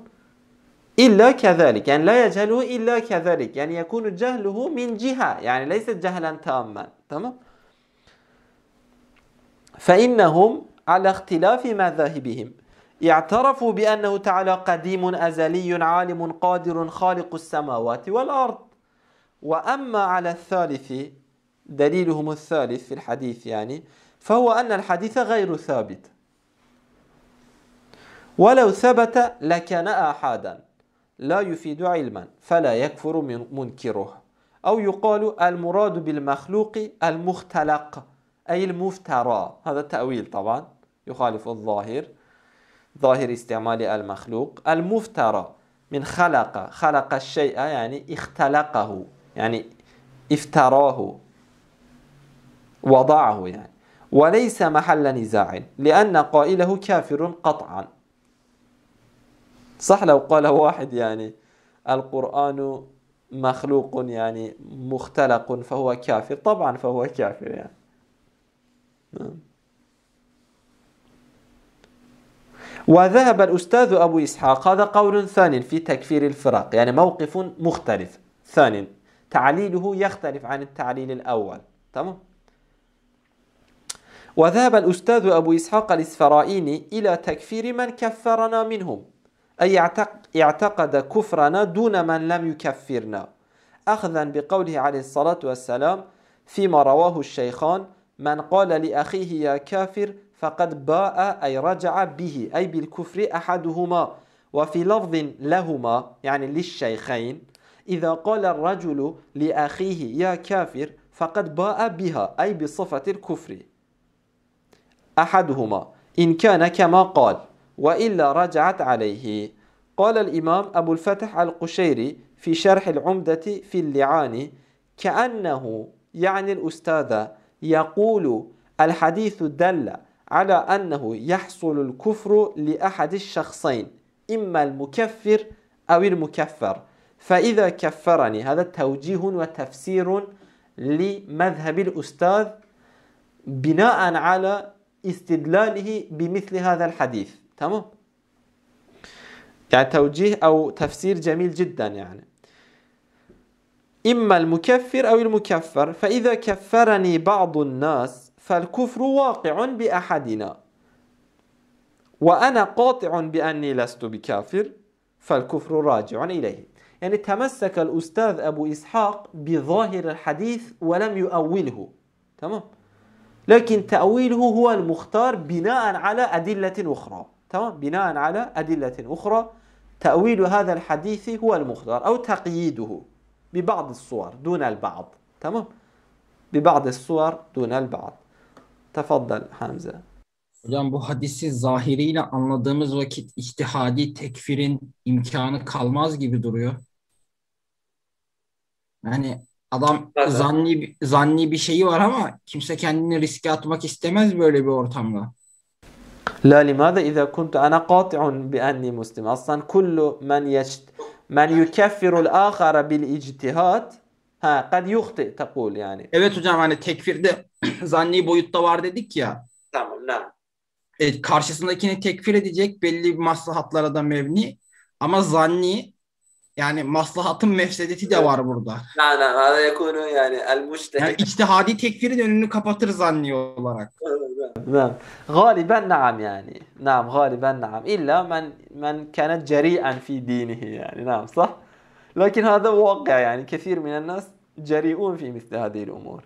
إلا كذلك يعني لا يجهله إلا كذلك يعني يكون جهله من جهة يعني ليس جهلا تاما تمام فإنهم على اختلاف مذاهبهم يعترف بأنه تعالى قديم أزلي عالم قادر خالق السماوات والأرض وأما على الثالث دليلهم الثالث في الحديث يعني فهو أن الحديث غير ثابت ولو ثبت لكان أحدا لا يفيد علما فلا يكفر من منكره أو يقال المراد بالمخلوق المختلق أي المفترى هذا تأويل طبعا يخالف الظاهر ظاهر استعمال المخلوق المفترى من خلق خلق الشيء يعني اختلقه يعني افتراه وضعه يعني وليس محل نزاع لأن قائله كافر قطعا صح لو قال واحد يعني القرآن مخلوق يعني مختلق فهو كافر طبعا فهو كافر يعني نعم. وذهب الأستاذ أبو إسحاق هذا قول ثاني في تكفير الفرق يعني موقف مختلف ثاني تعليله يختلف عن التعليل الأول تمام وذهب الأستاذ أبو إسحاق الإسفرائيني إلى تكفير من كفرنا منهم أي اعتقد كفرنا دون من لم يكفرنا أخذا بقوله عليه الصلاة والسلام فيما رواه الشيخان من قال لأخيه يا كافر فقد باء أي رجع به أي بالكفر أحدهما وفي لفظ لهما يعني للشيخين إذا قال الرجل لأخيه يا كافر فقد باء بها أي بصفة الكفر أحدهما إن كان كما قال وإلا رجعت عليه قال الإمام أبو الفتح القشيري في شرح العمدة في اللعان كأنه يعني الأستاذ يقول الحديث دل على أنه يحصل الكفر لأحد الشخصين إما المكفر أو المكفر فإذا كفرني هذا توجيه وتفسير لمذهب الأستاذ بناء على استدلاله بمثل هذا الحديث تمام يعني توجيه أو تفسير جميل جدا يعني إما المكفر أو المكفر فإذا كفرني بعض الناس فالكفر واقع بأحدنا وأنا قاطع بأني لست بكافر فالكفر راجع إليه يعني تمسك الأستاذ أبو إسحاق بظاهر الحديث ولم يؤوله تمام لكن تأويله هو المختار بناء على أدلة أخرى تمام بناء على أدلة أخرى تأويل هذا الحديث هو المختار أو تقييده ببعض الصور دون البعض تمام ببعض الصور دون البعض Tefaddal Hamza. Hocam bu hadisi zahiriyle anladığımız vakit ihtihadi tekfirin imkanı kalmaz gibi duruyor. Yani adam zanni, zanni bir şeyi var ama kimse kendini riske atmak istemez böyle bir ortamda. La limada iza kuntu ana qati'un bi anni muslim. Aslan kullu men yeşt men yukeffiru'l ahara bil ictihad Ha kad yuhti takul yani. Evet hocam hani tekfirde zanni boyutta var dedik ya. Tamam ne? E, karşısındakini tekfir edecek belli bir maslahatlara da mevni. Ama zanni yani maslahatın mefsedeti de var burada. Na na hada yakunu yani el müştehid. Yani içtihadi tekfirin önünü kapatır zanni olarak. Naam. Galiben naam yani. Naam galiben naam. İlla men men kana ceri'en fi dinihi yani. Naam sah. لكن هذا واقع يعني كثير من الناس جريئون في مثل هذه الأمور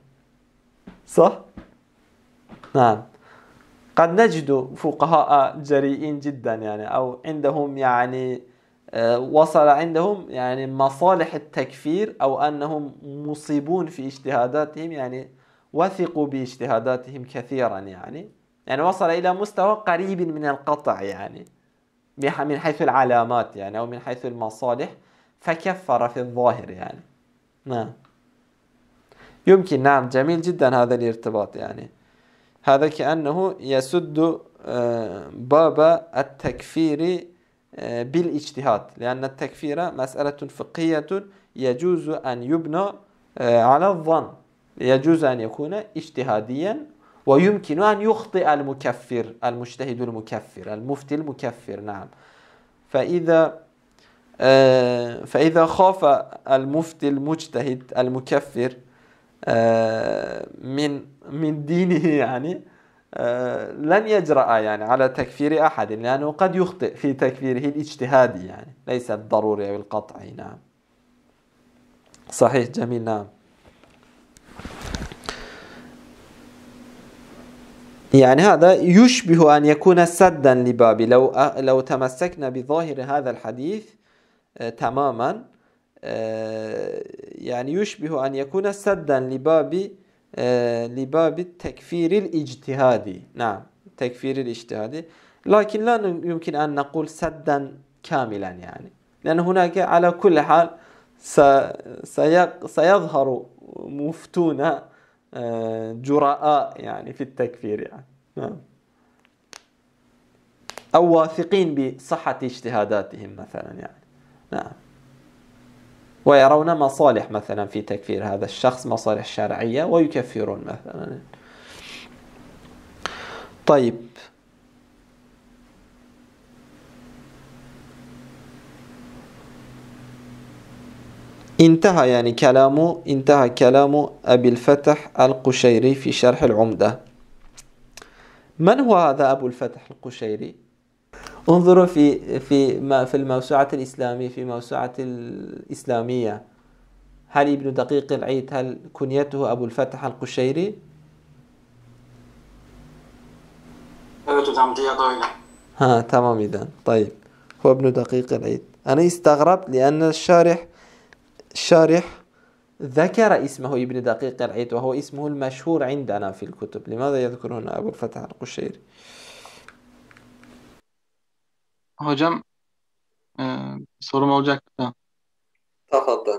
صح؟ نعم قد نجد فقهاء جريئين جدا يعني أو عندهم يعني آه، وصل عندهم يعني مصالح التكفير أو أنهم مصيبون في اجتهاداتهم يعني وثقوا باجتهاداتهم كثيرا يعني يعني وصل إلى مستوى قريب من القطع يعني من حيث العلامات يعني أو من حيث المصالح فكفر في الظاهر يعني نعم يمكن نعم جميل جدا هذا الارتباط يعني هذا كأنه يسد آه، باب التكفير آه، بالاجتهاد لأن التكفير مسألة فقهية يجوز أن يبنى آه، على الظن يجوز أن يكون اجتهاديا ويمكن أن يخطئ المكفر المجتهد المكفر المفتي المكفر نعم فإذا آه، فإذا خاف المفتي المجتهد المكفر آه، من من دينه يعني آه، لن يجرأ يعني على تكفير أحد لأنه قد يخطئ في تكفيره الاجتهادي يعني ليس الضروري أو القطعي نعم صحيح جميل نعم يعني هذا يشبه أن يكون سدا لباب لو لو تمسكنا بظاهر هذا الحديث آه، تماما آه، يعني يشبه أن يكون سدا لباب آه، لباب التكفير الاجتهادي نعم تكفير الاجتهادي لكن لا يمكن أن نقول سدا كاملا يعني لأن هناك على كل حال سيظهر مفتون جراء يعني في التكفير يعني نعم أو واثقين بصحة اجتهاداتهم مثلا يعني نعم ويرون مصالح مثلا في تكفير هذا الشخص مصالح شرعية ويكفرون مثلا طيب انتهى يعني كلامه انتهى كلام أبي الفتح القشيري في شرح العمدة من هو هذا أبو الفتح القشيري؟ انظروا في في ما في الموسوعة الإسلامية في موسوعة الإسلامية هل ابن دقيق العيد هل كنيته أبو الفتح القشيري؟ ها تمام اذا طيب هو ابن دقيق العيد. أنا استغربت لأن الشارح الشارح ذكر اسمه ابن دقيق العيد وهو اسمه المشهور عندنا في الكتب لماذا يذكر هنا أبو الفتح القشيري؟ Hocam e, sorum olacaktı da. Tafatta.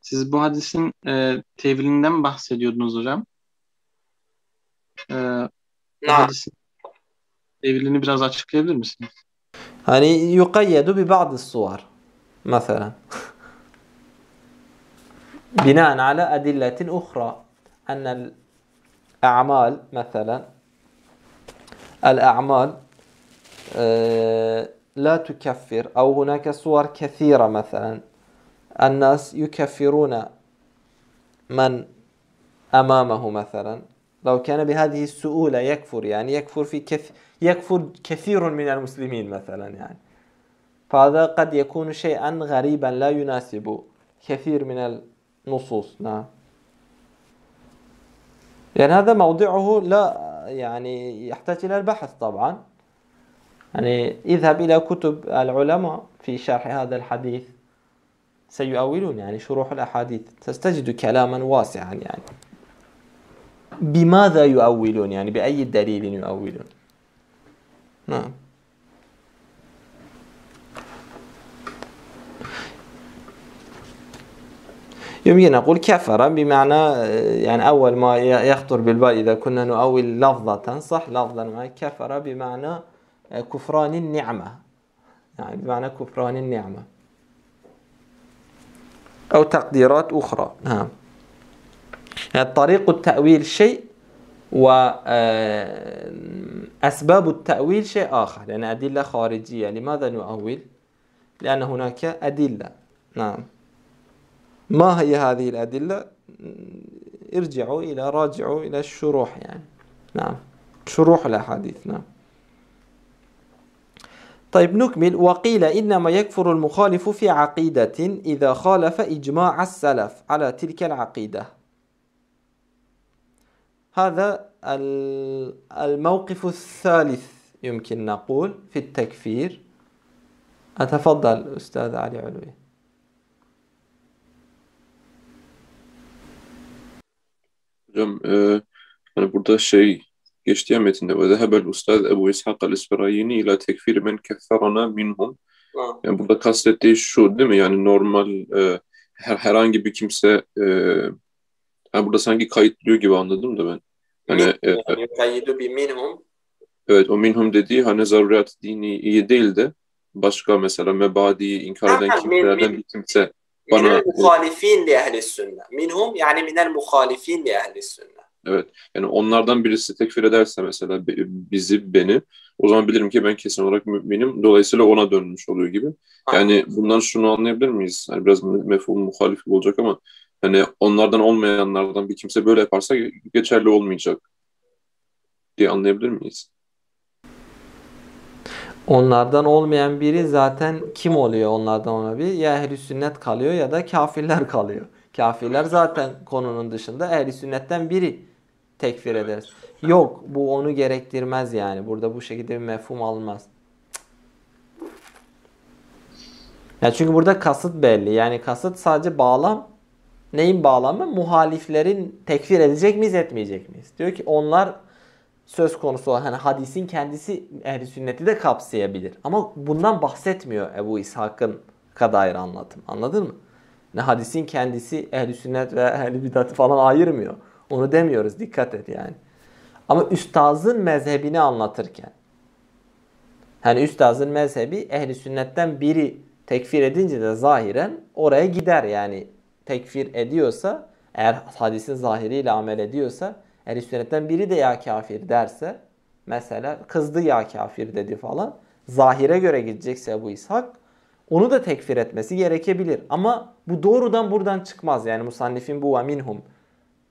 Siz bu hadisin e, tevilinden bahsediyordunuz hocam. E, bu hadisin tevilini biraz açıklayabilir misiniz? Hani yukayyedu bi ba'di suvar. Mesela. Binaen ala adilletin uhra. Ennel a'mal mesela. El a'mal آه، لا تكفر أو هناك صور كثيرة مثلا الناس يكفرون من أمامه مثلا لو كان بهذه السؤولة يكفر يعني يكفر في كث... يكفر كثير من المسلمين مثلا يعني فهذا قد يكون شيئا غريبا لا يناسب كثير من النصوص نعم يعني هذا موضعه لا يعني يحتاج إلى البحث طبعا يعني اذهب إلى كتب العلماء في شرح هذا الحديث سيؤولون يعني شروح الأحاديث ستجد كلاما واسعا يعني بماذا يؤولون يعني بأي دليل يؤولون نعم يمكن نقول كفر بمعنى يعني أول ما يخطر بالبال إذا كنا نؤول لفظة صح لفظا ما كفر بمعنى آه، كفران النعمة يعني بمعنى كفران النعمة أو تقديرات أخرى نعم يعني طريق التأويل شيء وأسباب آه، التأويل شيء آخر لأن يعني أدلة خارجية لماذا نؤول؟ لأن هناك أدلة نعم ما هي هذه الأدلة؟ ارجعوا إلى راجعوا إلى الشروح يعني نعم شروح الأحاديث نعم طيب نكمل وقيل إنما يكفر المخالف في عقيدة إذا خالف إجماع السلف على تلك العقيدة هذا الموقف الثالث يمكن نقول في التكفير أتفضل أستاذ علي علوي Hocam e, hani burada şey geçtiği metinde ve zehebel ustaz Ebu İshak el-İsfirayini ila tekfir men kefferana minhum. Yani burada kastettiği şu değil mi? Yani normal e, her, herhangi bir kimse e, yani burada sanki kayıtlıyor gibi anladım da ben. Hani, e, yani, Kayıdı bir minhum. Evet o minhum dediği hani zaruriyat dini iyi değil de başka mesela mebadiyi inkar eden kimselerden bir kimse bana... Minel e, muhalifin li ehli sünnet. Minhum yani minel muhalifin li ehli sünnet. Evet. Yani onlardan birisi tekfir ederse mesela bizi, beni o zaman bilirim ki ben kesin olarak müminim. Dolayısıyla ona dönmüş oluyor gibi. Yani bundan şunu anlayabilir miyiz? Yani biraz mefhum muhalif olacak ama hani onlardan olmayanlardan bir kimse böyle yaparsa geçerli olmayacak diye anlayabilir miyiz? Onlardan olmayan biri zaten kim oluyor onlardan olan biri? Ya ehl sünnet kalıyor ya da kafirler kalıyor. Kafirler zaten konunun dışında ehl sünnetten biri tekfir evet. ederiz. Yok bu onu gerektirmez yani. Burada bu şekilde bir mefhum alınmaz. Ya çünkü burada kasıt belli. Yani kasıt sadece bağlam. Neyin bağlamı? Muhaliflerin tekfir edecek miyiz, etmeyecek miyiz? Diyor ki onlar söz konusu olan hani hadisin kendisi ehli sünneti de kapsayabilir. Ama bundan bahsetmiyor Ebu İshak'ın dair anlatım. Anladın mı? Ne hadisin kendisi ehli sünnet ve ehli bidat falan ayırmıyor. Onu demiyoruz. Dikkat et yani. Ama üstazın mezhebini anlatırken hani üstazın mezhebi ehli sünnetten biri tekfir edince de zahiren oraya gider yani tekfir ediyorsa eğer hadisin zahiriyle amel ediyorsa ehli sünnetten biri de ya kafir derse mesela kızdı ya kafir dedi falan zahire göre gidecekse bu ishak, onu da tekfir etmesi gerekebilir. Ama bu doğrudan buradan çıkmaz. Yani musannifin bu ve minhum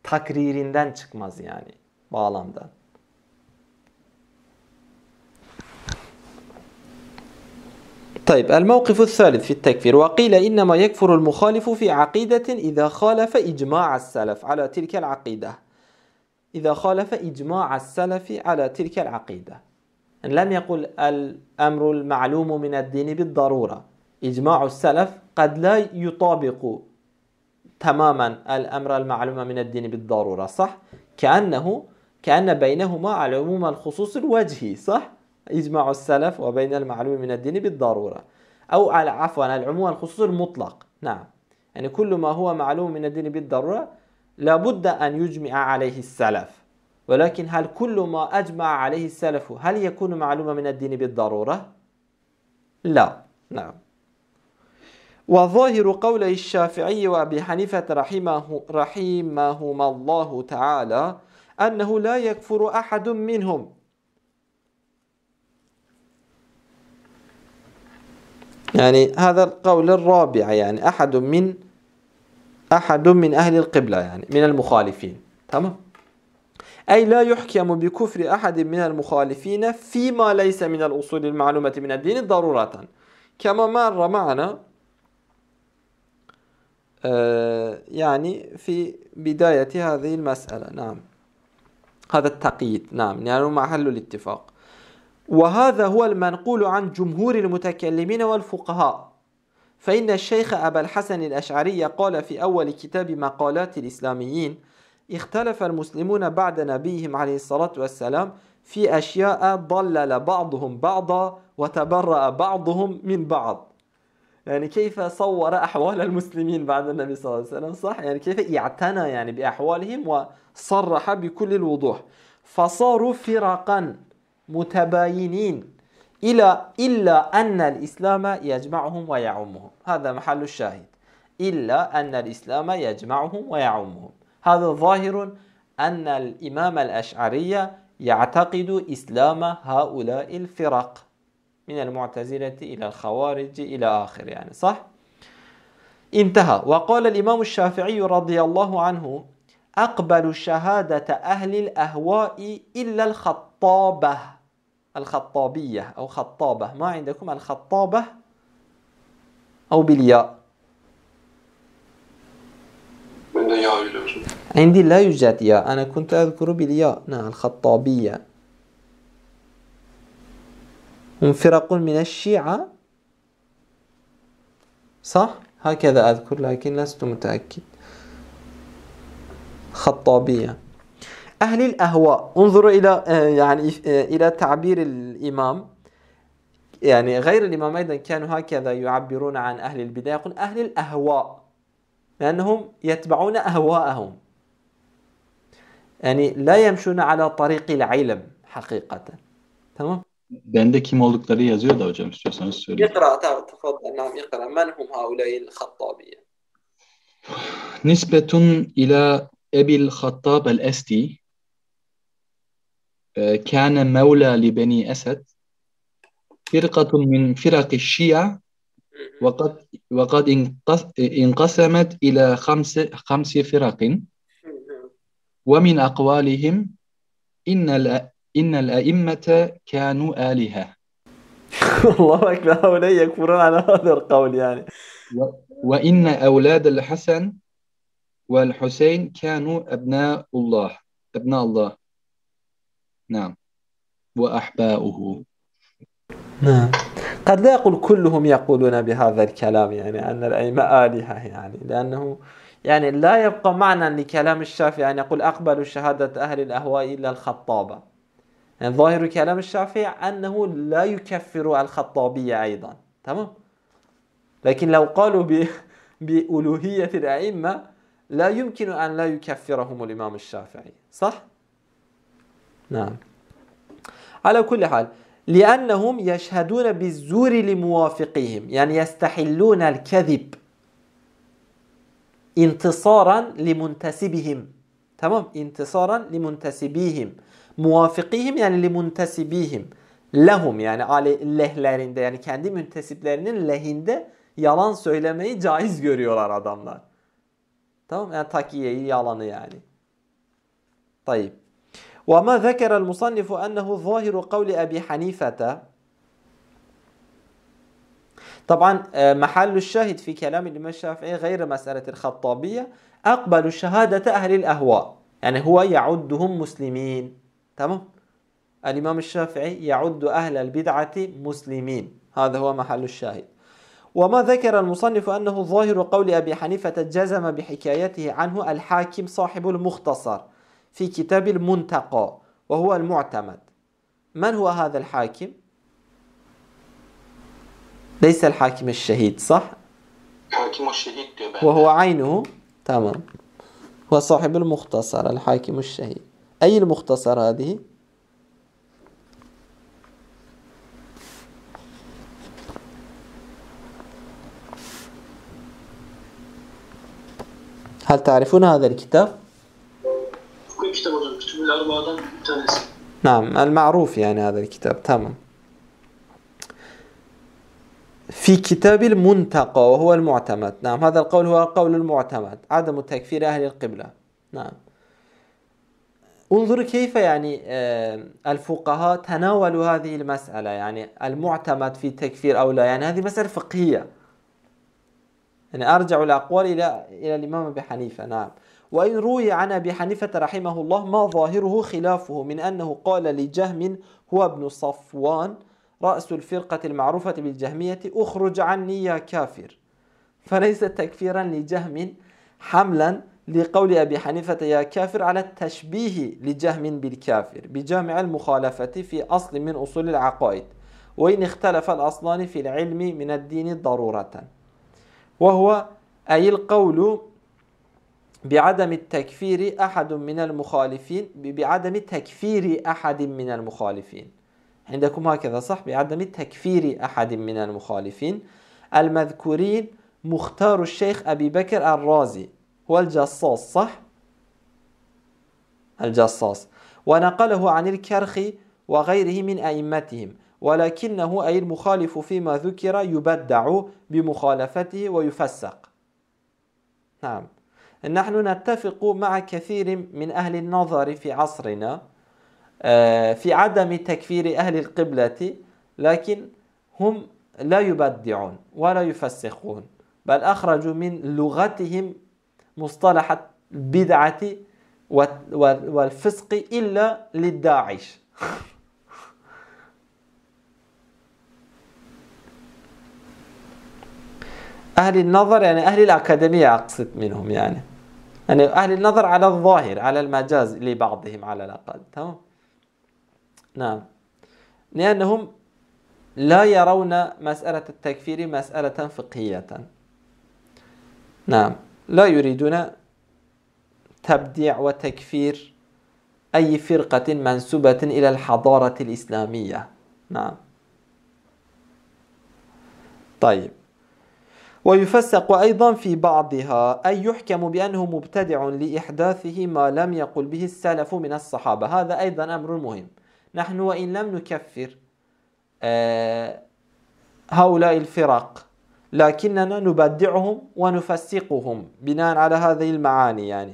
takririnden çıkmaz yani bağlamda. طيب الموقف الثالث في التكفير وقيل إنما يكفر المخالف في عقيدة إذا خالف إجماع السلف على تلك العقيدة إذا خالف إجماع السلف على تلك العقيدة إن لم يقل الأمر المعلوم من الدين بالضرورة إجماع السلف قد لا يطابق تماما الأمر المعلوم من الدين بالضرورة صح؟ كأنه كأن بينهما على عموم الخصوص الوجهي صح؟ إجماع السلف وبين المعلوم من الدين بالضرورة أو على عفوا العموم الخصوص المطلق نعم يعني كل ما هو معلوم من الدين بالضرورة لابد أن يجمع عليه السلف ولكن هل كل ما أجمع عليه السلف هل يكون معلوما من الدين بالضرورة؟ لا نعم وظاهر قول الشافعي وأبي حنيفة رحمه رحمهما الله تعالى أنه لا يكفر أحد منهم يعني هذا القول الرابع يعني أحد من أحد من أهل القبلة يعني من المخالفين تمام أي لا يحكم بكفر أحد من المخالفين فيما ليس من الأصول المعلومة من الدين ضرورة كما مر معنا آه، يعني في بداية هذه المسألة نعم هذا التقييد نعم يعني محل الاتفاق وهذا هو المنقول عن جمهور المتكلمين والفقهاء فإن الشيخ أبا الحسن الأشعري قال في أول كتاب مقالات الإسلاميين اختلف المسلمون بعد نبيهم عليه الصلاة والسلام في أشياء ضلل بعضهم بعضا وتبرأ بعضهم من بعض يعني كيف صور أحوال المسلمين بعد النبي صلى الله عليه وسلم صح يعني كيف اعتنى يعني بأحوالهم وصرح بكل الوضوح فصاروا فرقا متباينين إلى إلا أن الإسلام يجمعهم ويعمهم هذا محل الشاهد إلا أن الإسلام يجمعهم ويعمهم هذا ظاهر أن الإمام الأشعري يعتقد إسلام هؤلاء الفرق من المعتزلة إلى الخوارج إلى آخر يعني صح؟ انتهى وقال الإمام الشافعي رضي الله عنه أقبل شهادة أهل الأهواء إلا الخطابة الخطابية أو خطابة ما عندكم الخطابة أو بالياء عندي لا يوجد ياء أنا كنت أذكر بالياء نعم الخطابية هم فرق من الشيعة صح؟ هكذا أذكر لكن لست متأكد خطابية أهل الأهواء انظروا إلى آه، يعني آه، إلى تعبير الإمام يعني غير الإمام أيضا كانوا هكذا يعبرون عن أهل البدايه يقول أهل الأهواء لأنهم يتبعون أهواءهم يعني لا يمشون على طريق العلم حقيقة تمام de kim oldukları yazıyor da hocam istiyorsanız söyleyin. يقرأ تفضل نعم يقرأ من هم هؤلاء الخطابية نسبة إلى أبي الخطاب الأسدي كان مولى لبني أسد فرقة من فرق الشيعة وقد وقد انقسمت إلى خمس خمس فرق ومن أقوالهم إن إن الأئمة كانوا آلهة الله أكبر هؤلاء يكفرون على هذا القول يعني و... وإن أولاد الحسن والحسين كانوا أبناء الله أبناء الله نعم وأحباؤه نعم قد لا يقول كلهم يقولون بهذا الكلام يعني أن الأئمة آلهة يعني لأنه يعني لا يبقى معنى لكلام الشافعي يعني أن يقول أقبل شهادة أهل الأهواء إلا الخطابة يعني ظاهر كلام الشافعي أنه لا يكفر الخطابية أيضا تمام لكن لو قالوا ب... بألوهية الأئمة لا يمكن أن لا يكفرهم الإمام الشافعي صح؟ نعم على كل حال لأنهم يشهدون بالزور لموافقهم يعني يستحلون الكذب انتصارا لمنتسبهم تمام انتصارا لمنتسبيهم Muvafikihim yani li limuntesibihim. Lehum yani lehlerinde yani kendi müntesiplerinin lehinde yalan söylemeyi caiz görüyorlar adamlar. Tamam yani takiyeyi yalanı yani. Tayyip. وما ذكر المصنف zahiru ظاهر قول hanifete. Taban طبعا e, محل fi في كلام الإمام الشافعي غير مسألة الخطابية أقبل شهادة أهل الأهواء Yani هو يعدهم مسلمين تمام الإمام الشافعي يعد أهل البدعة مسلمين هذا هو محل الشاهد وما ذكر المصنف أنه ظاهر قول أبي حنيفة جزم بحكايته عنه الحاكم صاحب المختصر في كتاب المنتقى وهو المعتمد من هو هذا الحاكم؟ ليس الحاكم الشهيد صح؟ الحاكم الشهيد وهو عينه تمام هو صاحب المختصر الحاكم الشهيد أي المختصر هذه هل تعرفون هذا الكتاب؟ نعم المعروف يعني هذا الكتاب تمام في كتاب المنتقى وهو المعتمد نعم هذا القول هو قول المعتمد عدم تكفير أهل القبلة نعم انظر كيف يعني آه، الفقهاء تناولوا هذه المسألة يعني المعتمد في تكفير أو لا يعني هذه مسألة فقهية يعني أرجع الأقوال إلى إلى الإمام أبي حنيفة نعم وإن روي عن أبي حنيفة رحمه الله ما ظاهره خلافه من أنه قال لجهم هو ابن صفوان رأس الفرقة المعروفة بالجهمية أخرج عني يا كافر فليس تكفيرا لجهم حملا لقول أبي حنيفة يا كافر على التشبيه لجهم بالكافر بجامع المخالفة في أصل من أصول العقائد وإن اختلف الأصلان في العلم من الدين ضرورة وهو أي القول بعدم التكفير أحد من المخالفين بعدم تكفير أحد من المخالفين عندكم هكذا صح بعدم تكفير أحد من المخالفين المذكورين مختار الشيخ أبي بكر الرازي هو الجصاص صح؟ الجصاص ونقله عن الكرخي وغيره من أئمتهم ولكنه أي المخالف فيما ذكر يبدع بمخالفته ويفسق نعم نحن نتفق مع كثير من أهل النظر في عصرنا آه، في عدم تكفير أهل القبلة لكن هم لا يبدعون ولا يفسقون بل أخرجوا من لغتهم مصطلح البدعة والفسق إلا للداعش أهل النظر يعني أهل الأكاديمية أقصد منهم يعني يعني أهل النظر على الظاهر على المجاز لبعضهم على الأقل تمام نعم لأنهم لا يرون مسألة التكفير مسألة فقهية نعم لا يريدون تبديع وتكفير أي فرقة منسوبة إلى الحضارة الإسلامية نعم طيب ويفسق أيضا في بعضها أي يحكم بأنه مبتدع لإحداثه ما لم يقل به السلف من الصحابة هذا أيضا أمر مهم نحن وإن لم نكفر آه، هؤلاء الفرق لكننا نبدعهم ونفسقهم بناء على هذه المعاني يعني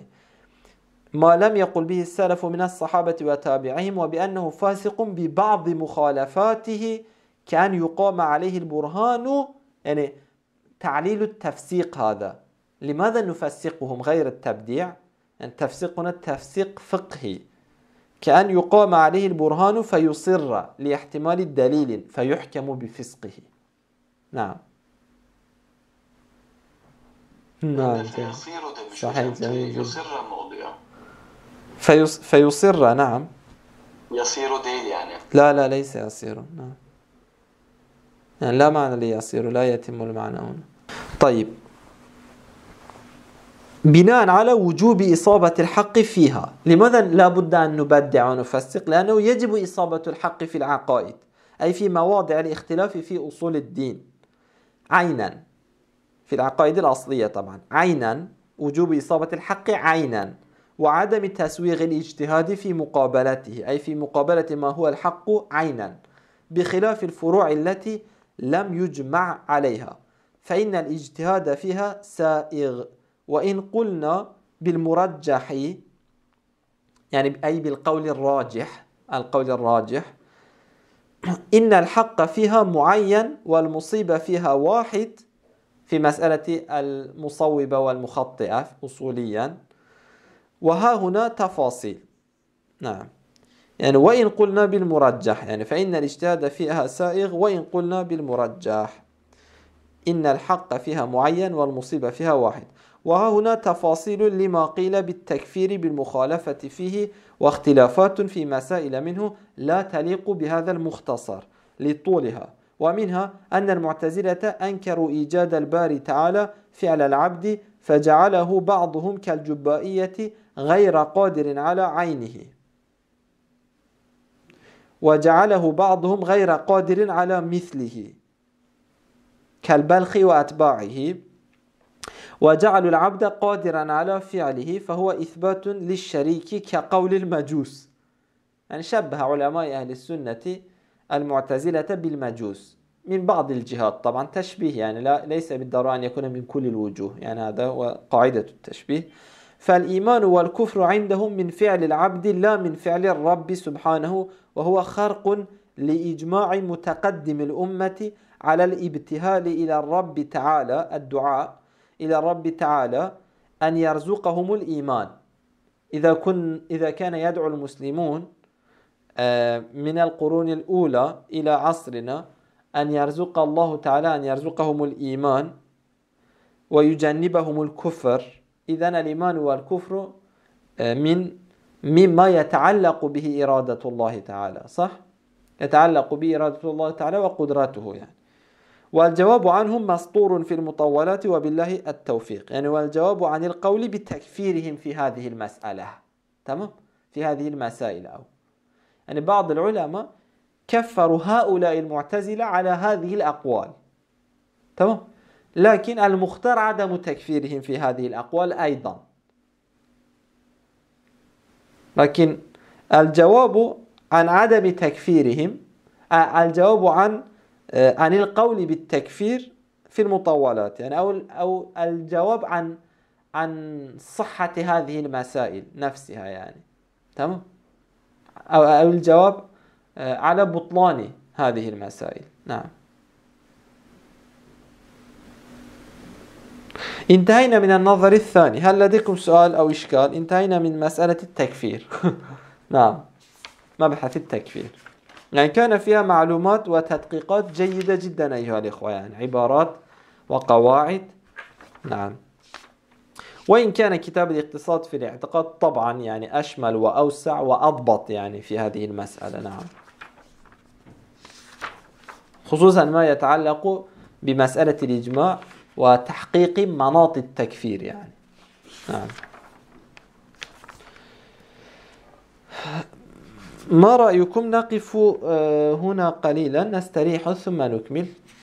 ما لم يقل به السلف من الصحابة وتابعهم وبأنه فاسق ببعض مخالفاته كان يقام عليه البرهان يعني تعليل التفسيق هذا لماذا نفسقهم غير التبديع؟ يعني تفسيقنا تفسيق فقهي كأن يقام عليه البرهان فيصر لاحتمال دليل فيحكم بفسقه نعم نعم صحيح جميل يصر الموضوع فيص... فيصر نعم يصير ديل يعني لا لا ليس يصير نعم يعني لا معنى ليصير لا يتم المعنى هنا طيب بناء على وجوب إصابة الحق فيها لماذا لا بد أن نبدع ونفسق لأنه يجب إصابة الحق في العقائد أي في مواضع الاختلاف في أصول الدين عينا في العقائد الأصلية طبعا عينا وجوب إصابة الحق عينا وعدم تسويغ الاجتهاد في مقابلته أي في مقابلة ما هو الحق عينا بخلاف الفروع التي لم يجمع عليها فإن الاجتهاد فيها سائغ وإن قلنا بالمرجح يعني أي بالقول الراجح القول الراجح إن الحق فيها معين والمصيبة فيها واحد في مسألة المصوبة والمخطئة أصوليا وها هنا تفاصيل نعم يعني وإن قلنا بالمرجح يعني فإن الاجتهاد فيها سائغ وإن قلنا بالمرجح إن الحق فيها معين والمصيبة فيها واحد وها هنا تفاصيل لما قيل بالتكفير بالمخالفة فيه واختلافات في مسائل منه لا تليق بهذا المختصر لطولها ومنها أن المعتزلة أنكروا إيجاد الباري تعالى فعل العبد فجعله بعضهم كالجبائية غير قادر على عينه وجعله بعضهم غير قادر على مثله كالبلخ وأتباعه وجعلوا العبد قادرا على فعله فهو إثبات للشريك كقول المجوس يعني شبه علماء أهل السنة المعتزلة بالمجوس من بعض الجهات طبعا تشبيه يعني لا ليس بالضرورة أن يكون من كل الوجوه يعني هذا هو قاعدة التشبيه فالإيمان والكفر عندهم من فعل العبد لا من فعل الرب سبحانه وهو خرق لإجماع متقدم الأمة على الابتهال إلى الرب تعالى الدعاء إلى الرب تعالى أن يرزقهم الإيمان إذا, كن إذا كان يدعو المسلمون آه، من القرون الأولى إلى عصرنا أن يرزق الله تعالى أن يرزقهم الإيمان ويجنبهم الكفر إذا الإيمان والكفر آه، من مما يتعلق به إرادة الله تعالى صح؟ يتعلق به إرادة الله تعالى وقدرته يعني والجواب عنهم مسطور في المطولات وبالله التوفيق يعني والجواب عن القول بتكفيرهم في هذه المسألة تمام؟ في هذه المسائل أو يعني بعض العلماء كفروا هؤلاء المعتزلة على هذه الأقوال تمام لكن المختار عدم تكفيرهم في هذه الأقوال أيضا لكن الجواب عن عدم تكفيرهم الجواب عن عن القول بالتكفير في المطولات يعني أو أو الجواب عن عن صحة هذه المسائل نفسها يعني تمام أو, أو الجواب آه، على بطلان هذه المسائل نعم انتهينا من النظر الثاني هل لديكم سؤال أو إشكال انتهينا من مسألة التكفير نعم مبحث التكفير يعني كان فيها معلومات وتدقيقات جيدة جدا أيها الإخوة يعني عبارات وقواعد نعم وإن كان كتاب الاقتصاد في الاعتقاد طبعا يعني أشمل وأوسع وأضبط يعني في هذه المسألة نعم خصوصا ما يتعلق بمسألة الإجماع وتحقيق مناط التكفير يعني نعم ما رأيكم نقف آه، هنا قليلا نستريح ثم نكمل